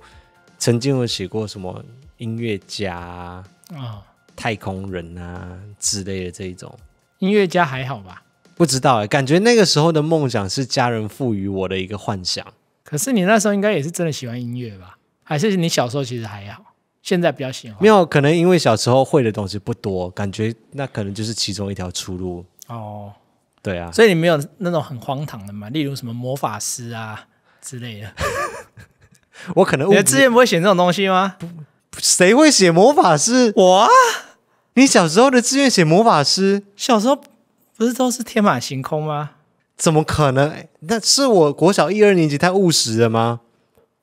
曾经有写过什么音乐家啊、太空人啊之类的这一种。音乐家还好吧？不知道哎，感觉那个时候的梦想是家人赋予我的一个幻想。可是你那时候应该也是真的喜欢音乐吧？还是你小时候其实还好？现在比较喜欢，没有可能，因为小时候会的东西不多，感觉那可能就是其中一条出路哦。对啊，所以你没有那种很荒唐的嘛，例如什么魔法师啊之类的。我可能，你志愿不会写这种东西吗？不，谁会写魔法师？我，啊，你小时候的志愿写魔法师？小时候不是都是天马行空吗？怎么可能？那是我国小一二年级太务实了吗？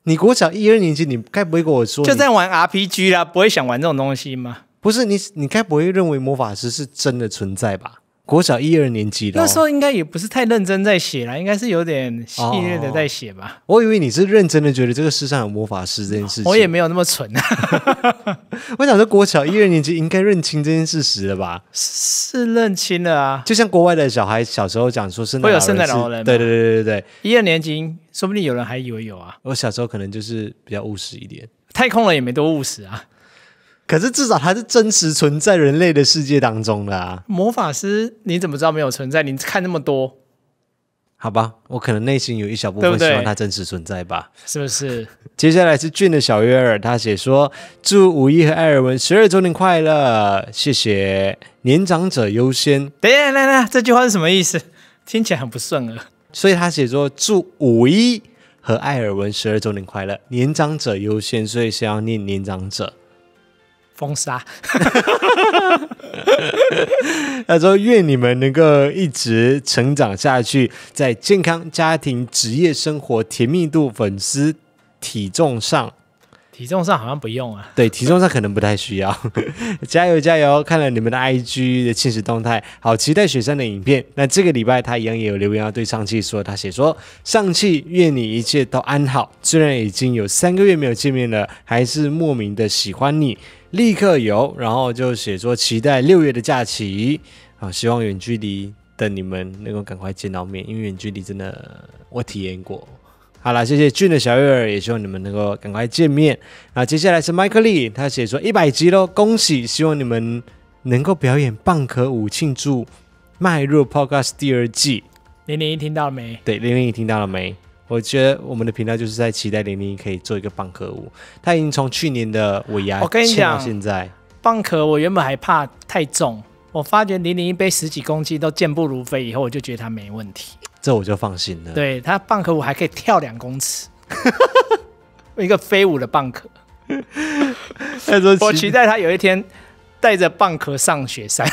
你国小一二年级，你该不会跟我说就在玩 RPG 啦？不会想玩这种东西吗？不是你，你该不会认为魔法师是真的存在吧？国小一二年级的那时候应该也不是太认真在写啦，应该是有点系列的在写吧？我以为你是认真的，觉得这个世上有魔法师这件事。我也没有那么蠢啊！我想说国小一二年级应该认清这件事实了吧？是认清了啊！就像国外的小孩小时候讲说是会有圣诞老人，对对对对对对，一二年级。说不定有人还以为有啊！我小时候可能就是比较务实一点，太空人也没多务实啊。可是至少它是真实存在人类的世界当中的啊。魔法师，你怎么知道没有存在？你看那么多，好吧，我可能内心有一小部分希望它真实存在吧，是不是？接下来是俊的小约尔，他写说：“祝五一和艾尔文十二周年快乐，谢谢，年长者优先。”等一下，来来，这句话是什么意思？听起来很不顺耳。所以他写作祝五一和艾尔文十二周年快乐，年长者优先，所以先要念年长者。封杀。他说：“愿你们能够一直成长下去，在健康、家庭、职业、生活、甜蜜度、粉丝、体重上。”体重上好像不用啊，对，体重上可能不太需要。加油加油！看了你们的 IG 的庆实动态，好期待雪山的影片。那这个礼拜他一样也有留言，要对上汽说，他写说：“上汽，愿你一切都安好。”虽然已经有三个月没有见面了，还是莫名的喜欢你。立刻有，然后就写说期待六月的假期好，希望远距离的你们能够赶快见到面，因为远距离真的我体验过。好了，谢谢俊的小月儿，也希望你们能够赶快见面。那接下来是麦克利，他写说一百集喽，恭喜！希望你们能够表演蚌壳舞庆祝迈入 Podcast 第二季。零零一听到了没？对，零零一听到了没？我觉得我们的频道就是在期待零零一可以做一个蚌壳舞。他已经从去年的尾牙，我跟你讲，现在蚌壳我原本还怕太重，我发觉零零一背十几公斤都健步如飞，以后我就觉得他没问题。这我就放心了。对他蚌壳舞还可以跳两公尺，一个飞舞的蚌壳。我期待他有一天带着蚌壳上雪山。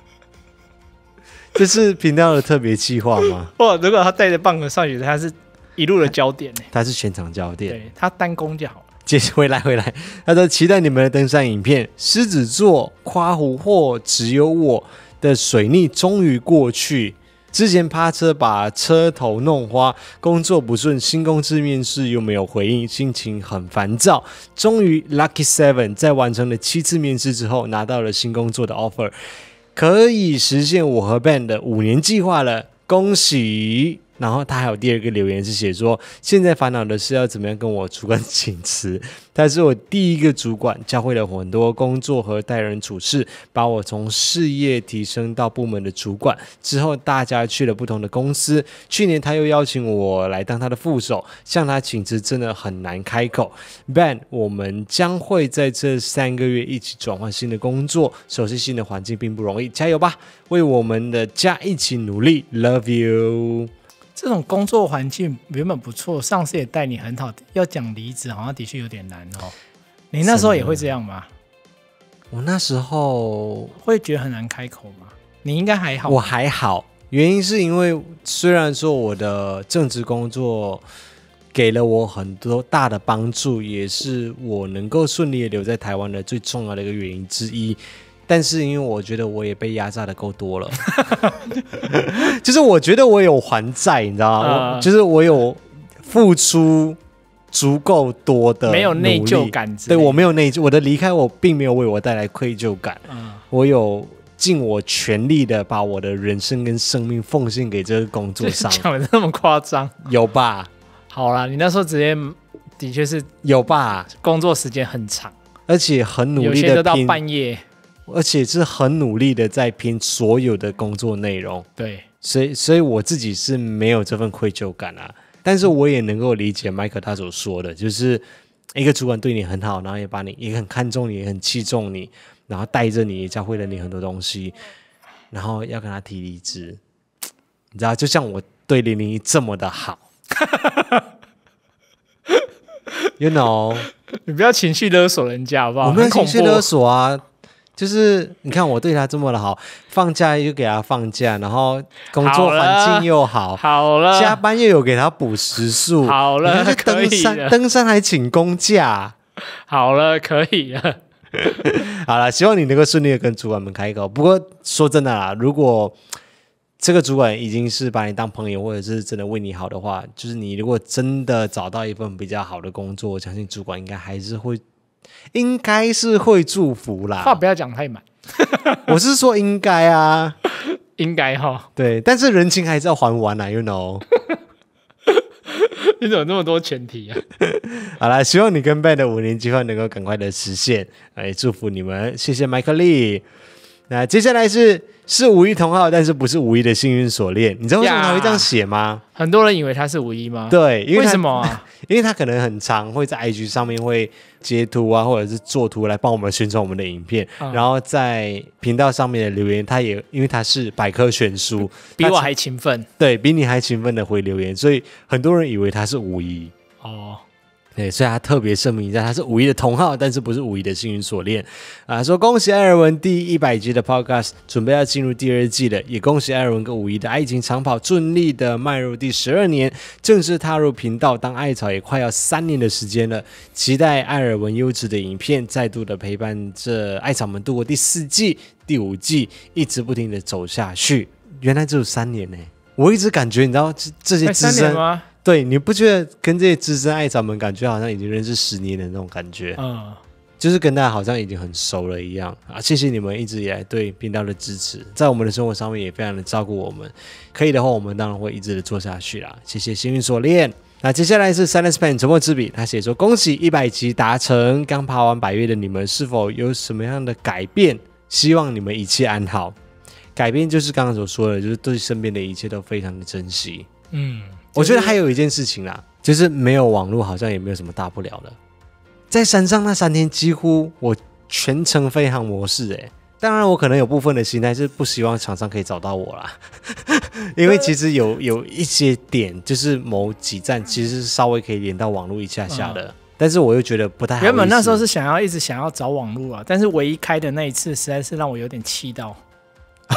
这是频道的特别计划吗？哇！如果他带着蚌壳上雪山，是一路的焦点呢？他是全场焦点，他单攻就好了。接着回来，回来，他说：“期待你们的登山影片，狮子座夸湖或只有我的水逆终于过去。”之前趴车把车头弄花，工作不顺，新公司面试又没有回应，心情很烦躁。终于，Lucky Seven 在完成了七次面试之后，拿到了新工作的 offer，可以实现我和 Ben 的五年计划了，恭喜！然后他还有第二个留言是写说，现在烦恼的是要怎么样跟我主管请辞。他是我第一个主管，教会了很多工作和待人处事，把我从事业提升到部门的主管之后，大家去了不同的公司。去年他又邀请我来当他的副手，向他请辞真的很难开口。Ben，我们将会在这三个月一起转换新的工作，熟悉新的环境并不容易，加油吧，为我们的家一起努力。Love you。这种工作环境原本不错，上司也待你很好。要讲离职，好像的确有点难哦。你那时候也会这样吗？我那时候会觉得很难开口吗？你应该还好，我还好。原因是因为虽然说我的正职工作给了我很多大的帮助，也是我能够顺利留在台湾的最重要的一个原因之一。但是，因为我觉得我也被压榨的够多了，就是我觉得我有还债，你知道吗？就是我有付出足够多的，没有内疚感。对我没有内疚，我的离开我并没有为我带来愧疚感。嗯，我有尽我全力的把我的人生跟生命奉献给这个工作上。讲的那么夸张，有吧？好啦，你那时候直接的确是有吧？工作时间很长，而且很努力的到半夜。而且是很努力的在拼所有的工作内容，对，所以所以我自己是没有这份愧疚感啊。但是我也能够理解 Michael 他所说的，就是一个主管对你很好，然后也把你也很看重你，也很器重你，然后带着你，教会了你很多东西，然后要跟他提离职，你知道？就像我对零零一这么的好，You know，你不要情绪勒索人家好不好？我们不情绪勒索啊。就是你看我对他这么的好，放假又给他放假，然后工作环境又好，好了，加班又有给他补食宿，好了，他以登山登山还请公假，好了，可以了。好了，希望你能够顺利的跟主管们开口。不过说真的啦，如果这个主管已经是把你当朋友，或者是真的为你好的话，就是你如果真的找到一份比较好的工作，我相信主管应该还是会。应该是会祝福啦，话不要讲太满。我是说应该啊，应该哈。对，但是人情还是要还完呐，you know？你怎么那么多前提啊？好了，希望你跟 Ben 的五年计划能够赶快的实现，哎，祝福你们，谢谢 Michael Lee。那接下来是。是五一同号，但是不是五一的幸运锁链？你知道为什么他会这样写吗？很多人以为他是五一吗？对，因为什么？因为他可能很长，会在 IG 上面会截图啊，或者是作图来帮我们宣传我们的影片。然后在频道上面的留言，他也因为他是百科全书，比我还勤奋，对比你还勤奋的回留言，所以很多人以为他是五一哦。对，所以他特别声明一下，他是五一的同号，但是不是五一的幸运锁链啊。说恭喜艾尔文第一百集的 Podcast，准备要进入第二季了。也恭喜艾尔文跟五一的爱情长跑顺利的迈入第十二年，正式踏入频道当艾草也快要三年的时间了。期待艾尔文优质的影片再度的陪伴这艾草们度过第四季、第五季，一直不停的走下去。原来只有三年呢，我一直感觉你知道这这些资深吗？对，你不觉得跟这些资深爱咱们感觉好像已经认识十年的那种感觉？嗯，就是跟大家好像已经很熟了一样啊。谢谢你们一直以来对频道的支持，在我们的生活上面也非常的照顾我们。可以的话，我们当然会一直的做下去啦。谢谢幸运锁链。那接下来是 Silence Pen 沉默之笔，他写说：恭喜一百级达成，刚爬完百月的你们，是否有什么样的改变？希望你们一切安好。改变就是刚刚所说的，就是对身边的一切都非常的珍惜。嗯。我觉得还有一件事情啊，就是没有网络好像也没有什么大不了的。在山上那三天，几乎我全程飞航模式。哎，当然我可能有部分的心态是不希望厂商可以找到我啦，因为其实有有一些点，就是某几站其实稍微可以连到网络一下下的，但是我又觉得不太。原本那时候是想要一直想要找网络啊，但是唯一开的那一次，实在是让我有点气到。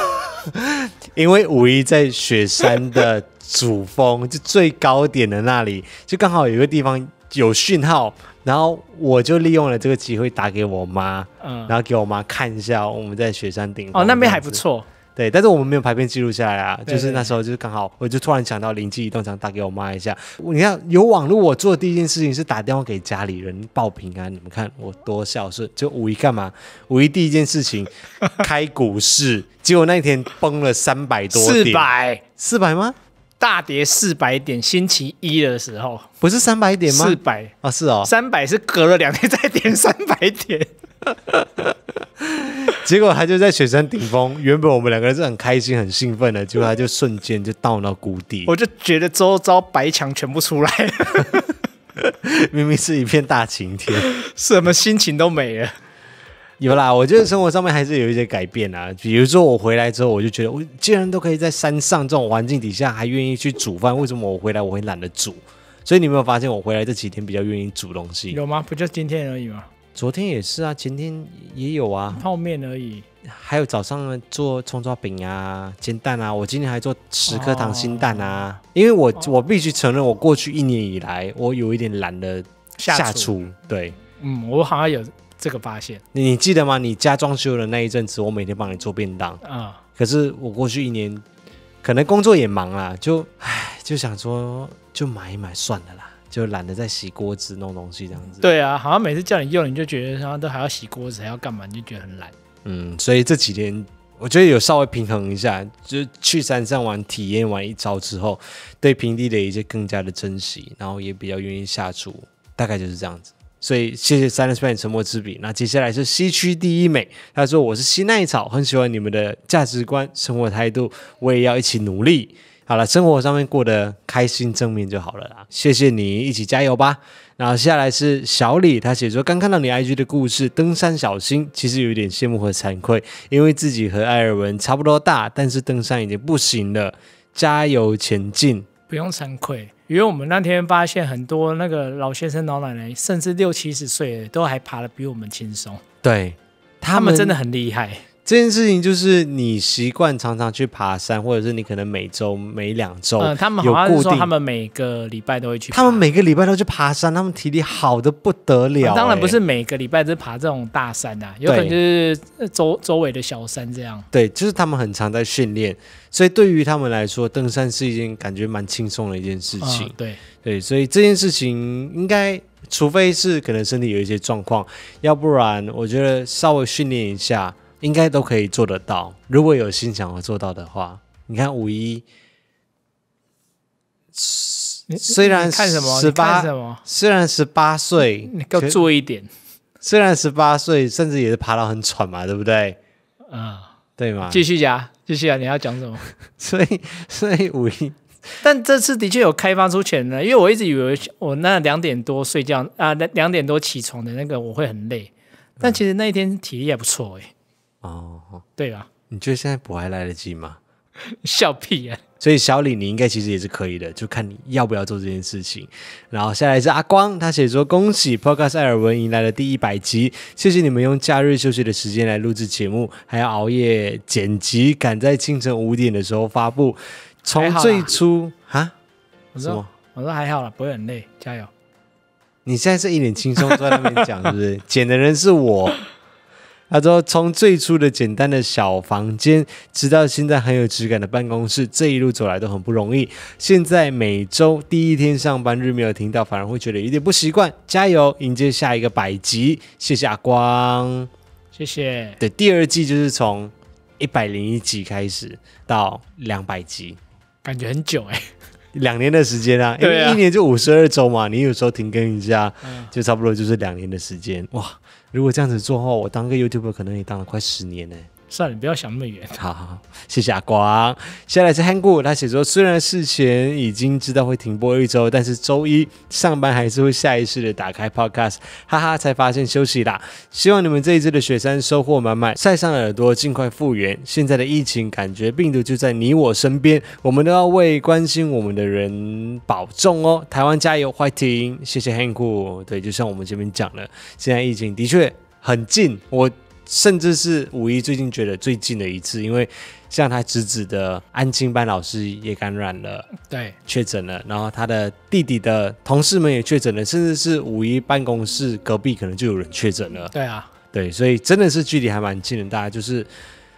因为五一在雪山的主峰，就最高点的那里，就刚好有个地方有讯号，然后我就利用了这个机会打给我妈，然后给我妈看一下我们在雪山顶。哦，那边还不错。对，但是我们没有排片记录下来啊。就是那时候，就是刚好，我就突然想到灵机一动，想打给我妈一下。你看，有网络，我做的第一件事情是打电话给家里人报平安。你们看我多孝顺。就五一干嘛？五一第一件事情，开股市，结果那一天崩了三百多点。四百，四百吗？大跌四百点，星期一的时候，不是三百点吗？四百啊，是哦，三百是隔了两天再跌三百点。结果他就在雪山顶峰。原本我们两个人是很开心、很兴奋的，结果他就瞬间就到那谷底。我就觉得周遭白墙全部出来了，明明是一片大晴天，什么心情都没了。有啦，我觉得生活上面还是有一些改变啊。比如说我回来之后，我就觉得我既然都可以在山上这种环境底下还愿意去煮饭，为什么我回来我会懒得煮？所以你没有发现我回来这几天比较愿意煮东西？有吗？不就今天而已吗？昨天也是啊，前天也有啊，泡面而已。还有早上做葱抓饼啊，煎蛋啊。我今天还做十颗糖心蛋啊，因为我我必须承认，我过去一年以来，我有一点懒得下厨。对，嗯，我好像有这个发现。你记得吗？你家装修的那一阵子，我每天帮你做便当啊。可是我过去一年，可能工作也忙啦，就唉，就想说就买一买算了啦。就懒得再洗锅子弄东西这样子。对啊，好像每次叫你用，你就觉得好像都还要洗锅子，还要干嘛，你就觉得很懒。嗯，所以这几天我觉得有稍微平衡一下，就是去山上玩体验完一招之后，对平地的一些更加的珍惜，然后也比较愿意下厨，大概就是这样子。所以谢谢三六三的沉默之笔。那接下来是西区第一美，他说我是西奈草，很喜欢你们的价值观、生活态度，我也要一起努力。好了，生活上面过得开心正面就好了啦，谢谢你，一起加油吧。然后接下来是小李，他写说刚看到你 IG 的故事，登山小心，其实有点羡慕和惭愧，因为自己和艾尔文差不多大，但是登山已经不行了，加油前进。不用惭愧，因为我们那天发现很多那个老先生、老奶奶，甚至六七十岁都还爬得比我们轻松。对，他们真的很厉害。这件事情就是你习惯常常去爬山，或者是你可能每周每两周，他们好像说他们每个礼拜都会去。他们每个礼拜都去爬山，他们体力好的不得了。当然不是每个礼拜都爬这种大山啊，有可能就是周周围的小山这样。对，就是他们很常在训练，所以对于他们来说，登山是一件感觉蛮轻松的一件事情。对对，所以这件事情应该，除非是可能身体有一些状况，要不然我觉得稍微训练一下。应该都可以做得到，如果有心想要做到的话，你看五一，虽然看什么十八，虽然十八岁，你要做一点，虽然十八岁，甚至也是爬到很喘嘛，对不对？嗯，对吗？继续讲，继续讲，你要讲什么？所以，所以五一，但这次的确有开发出潜能，因为我一直以为我那两点多睡觉啊，两两点多起床的那个我会很累，但其实那一天体力还不错，诶。哦，对啊，你觉得现在补还来得及吗？笑屁啊！所以小李，你应该其实也是可以的，就看你要不要做这件事情。然后下来是阿光，他写说：“恭喜 Podcast 艾尔文迎来了第一百集，谢谢你们用假日休息的时间来录制节目，还要熬夜剪辑，赶在清晨五点的时候发布。从最初啊，我说我说还好了，不会很累，加油！你现在是一脸轻松在那边讲，是不是？剪的人是我。”他说：“从最初的简单的小房间，直到现在很有质感的办公室，这一路走来都很不容易。现在每周第一天上班日没有听到，反而会觉得有点不习惯。加油，迎接下一个百集！谢谢阿光，谢谢。对，第二季就是从一百零一集开始到两百集，感觉很久哎，两年的时间啊，因为一年就五十二周嘛，你有时候停更一下，就差不多就是两年的时间哇。如果这样子做的话，我当个 YouTuber 可能也当了快十年呢。算了，不要想那么远。好，谢谢阿光。接下来是 h a n g 酷，他写说，虽然事前已经知道会停播一周，但是周一上班还是会下意识的打开 Podcast，哈哈，才发现休息啦。希望你们这一次的雪山收获满满，晒伤耳朵尽快复原。现在的疫情感觉病毒就在你我身边，我们都要为关心我们的人保重哦，台湾加油，快停！谢谢 h a n g 酷。对，就像我们这边讲的，现在疫情的确很近。我。甚至是五一最近觉得最近的一次，因为像他侄子的安亲班老师也感染了，对，确诊了，然后他的弟弟的同事们也确诊了，甚至是五一办公室隔壁可能就有人确诊了，对啊，对，所以真的是距离还蛮近的，大家就是。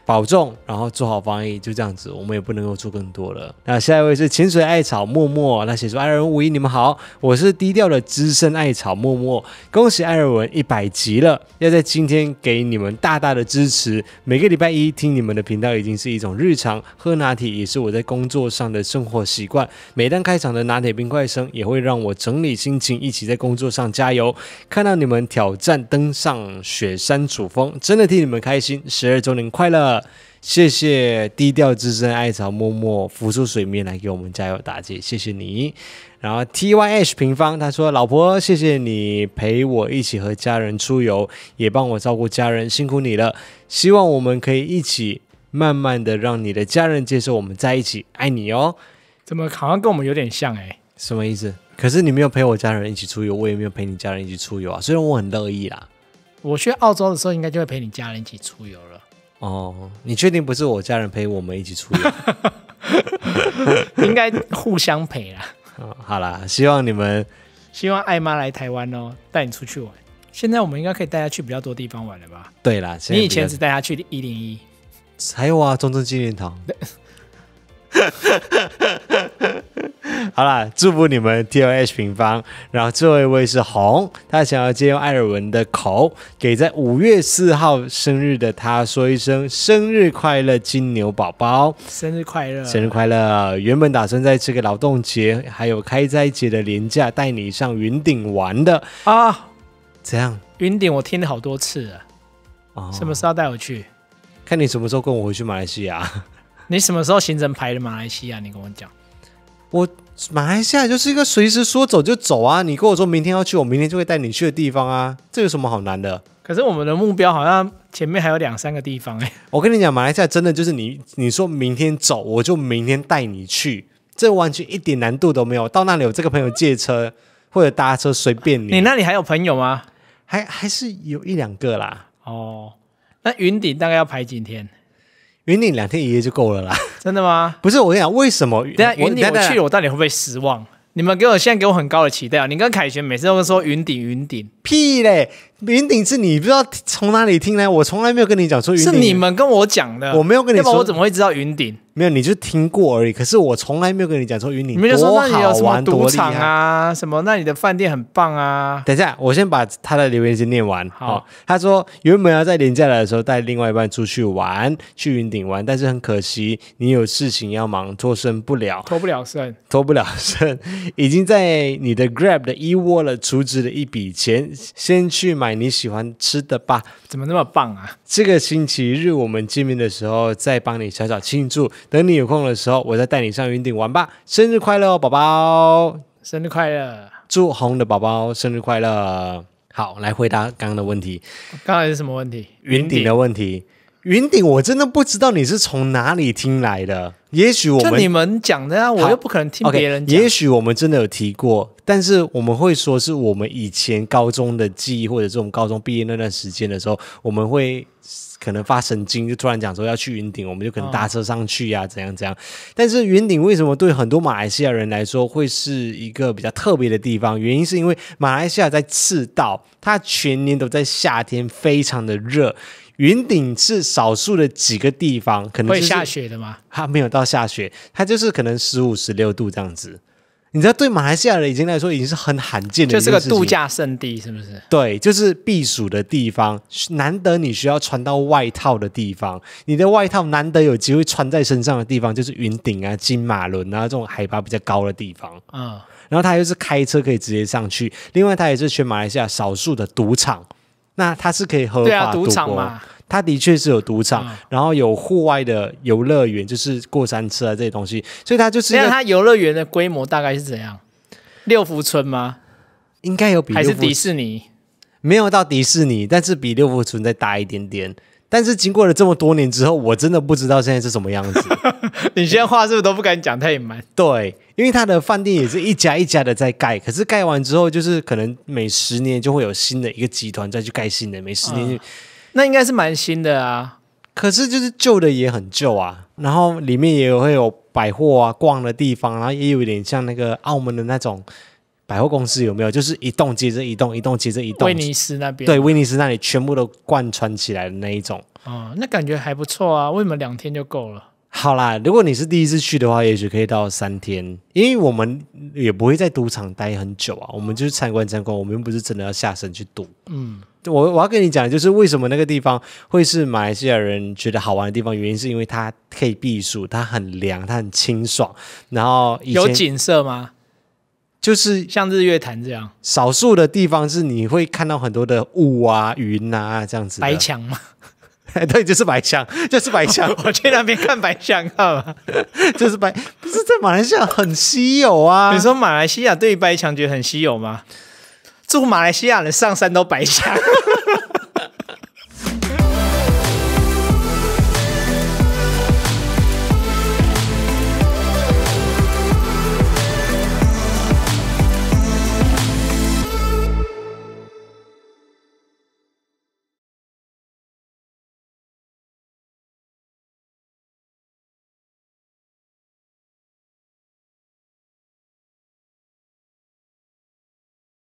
保重，然后做好防疫，就这样子，我们也不能够做更多了。那下一位是潜水艾草默默，那写出艾尔文五一你们好，我是低调的资深艾草默默，恭喜艾尔文一百级了，要在今天给你们大大的支持。每个礼拜一听你们的频道已经是一种日常，喝拿铁也是我在工作上的生活习惯。每当开场的拿铁冰块声，也会让我整理心情，一起在工作上加油。看到你们挑战登上雪山主峰，真的替你们开心，十二周年快乐！谢谢低调资深艾草默默浮出水面来给我们加油打气，谢谢你。然后 T Y H 平方他说：“老婆，谢谢你陪我一起和家人出游，也帮我照顾家人，辛苦你了。希望我们可以一起慢慢的让你的家人接受我们在一起。爱你哦。”怎么好像跟我们有点像哎？什么意思？可是你没有陪我家人一起出游，我也没有陪你家人一起出游啊。虽然我很乐意啦，我去澳洲的时候应该就会陪你家人一起出游了。哦，你确定不是我家人陪我们一起出游？应该互相陪啦。好啦，希望你们，希望艾妈来台湾哦，带你出去玩。现在我们应该可以带她去比较多地方玩了吧？对啦，你以前只带她去一零一，还有啊，中正纪念堂。好了，祝福你们 T O H 平方。然后最后一位是红，他想要借用艾尔文的“口，给在五月四号生日的他，说一声生日快乐，金牛宝宝，生日快乐，生日快乐。原本打算在这个劳动节还有开斋节的年假，带你上云顶玩的啊？怎样？云顶我听了好多次了。哦，什么时候带我去？看你什么时候跟我回去马来西亚。你什么时候行程排的马来西亚？你跟我讲，我马来西亚就是一个随时说走就走啊！你跟我说明天要去，我明天就会带你去的地方啊！这有什么好难的？可是我们的目标好像前面还有两三个地方哎。我跟你讲，马来西亚真的就是你你说明天走，我就明天带你去，这完全一点难度都没有。到那里有这个朋友借车或者搭车，随便你。你那里还有朋友吗？还还是有一两个啦。哦，那云顶大概要排几天？云顶两天一夜就够了啦，真的吗？不是，我跟你讲，为什么？对啊，我你我去，我到底会不会失望？你们给我现在给我很高的期待，你跟凯旋每次都说云顶，云顶。屁嘞！云顶是你不知道从哪里听呢？我从来没有跟你讲说，是你们跟我讲的。我没有跟你说，我怎么会知道云顶？没有，你就听过而已。可是我从来没有跟你讲说云顶。你们就说那有什么赌场啊？什么那里的饭店很棒啊？等一下，我先把他的留言先念完。好，他说原本要在年假来的时候带另外一半出去玩，去云顶玩，但是很可惜你有事情要忙，脱身不了，脱不了身，脱不了身，已经在你的 Grab 的一窝了，储值了一笔钱。先去买你喜欢吃的吧，怎么那么棒啊！这个星期日我们见面的时候再帮你小小庆祝。等你有空的时候，我再带你上云顶玩吧。生日快乐，宝宝！生日快乐，祝红的宝宝生日快乐。好，来回答刚刚的问题。刚才是什么问题？云顶的问题。云顶，我真的不知道你是从哪里听来的。也许我们就你们讲的啊，我又不可能听别人。也许我们真的有提过，但是我们会说是我们以前高中的记忆，或者是我们高中毕业那段时间的时候，我们会可能发神经，就突然讲说要去云顶，我们就可能搭车上去呀，怎样怎样。但是云顶为什么对很多马来西亚人来说会是一个比较特别的地方？原因是因为马来西亚在赤道，它全年都在夏天，非常的热。云顶是少数的几个地方，可能会下雪的吗？它没有到下雪，它就是可能十五十六度这样子。你知道，对马来西亚人已经来说，已经是很罕见的。就是个度假胜地是不是？对，就是避暑的地方，难得你需要穿到外套的地方，你的外套难得有机会穿在身上的地方，就是云顶啊、金马伦啊这种海拔比较高的地方。嗯，然后它又是开车可以直接上去，另外它也是全马来西亚少数的赌场。那它是可以合法赌博嘛，它的确是有赌场，然后有户外的游乐园，就是过山车啊这些东西。所以它就是。那它游乐园的规模大概是怎样？六福村吗？应该有比还是迪士尼？没有到迪士尼，但是比六福村再大一点点。但是经过了这么多年之后，我真的不知道现在是什么样子。你现在话是不是都不敢讲太满？对，因为他的饭店也是一家一家的在盖，可是盖完之后，就是可能每十年就会有新的一个集团再去盖新的，每十年那应该是蛮新的啊。可是就是旧的也很旧啊，然后里面也会有百货啊逛的地方，然后也有点像那个澳门的那种。百货公司有没有？就是一栋接着一栋，一栋接着一栋。威尼斯那边对，威尼斯那里全部都贯穿起来的那一种。哦，那感觉还不错啊。为什么两天就够了？好啦，如果你是第一次去的话，也许可以到三天，因为我们也不会在赌场待很久啊。我们就是参观参观，我们不是真的要下山去赌。嗯，我我要跟你讲，就是为什么那个地方会是马来西亚人觉得好玩的地方，原因是因为它可以避暑，它很凉，它很清爽。然后有景色吗？就是像日月潭这样，少数的地方是你会看到很多的雾啊、云啊这样子。白墙吗？对，就是白墙，就是白墙。我去那边看白墙，啊，就是白，不是在马来西亚很稀有啊。你说马来西亚对白墙觉得很稀有吗？住马来西亚人上山都白墙。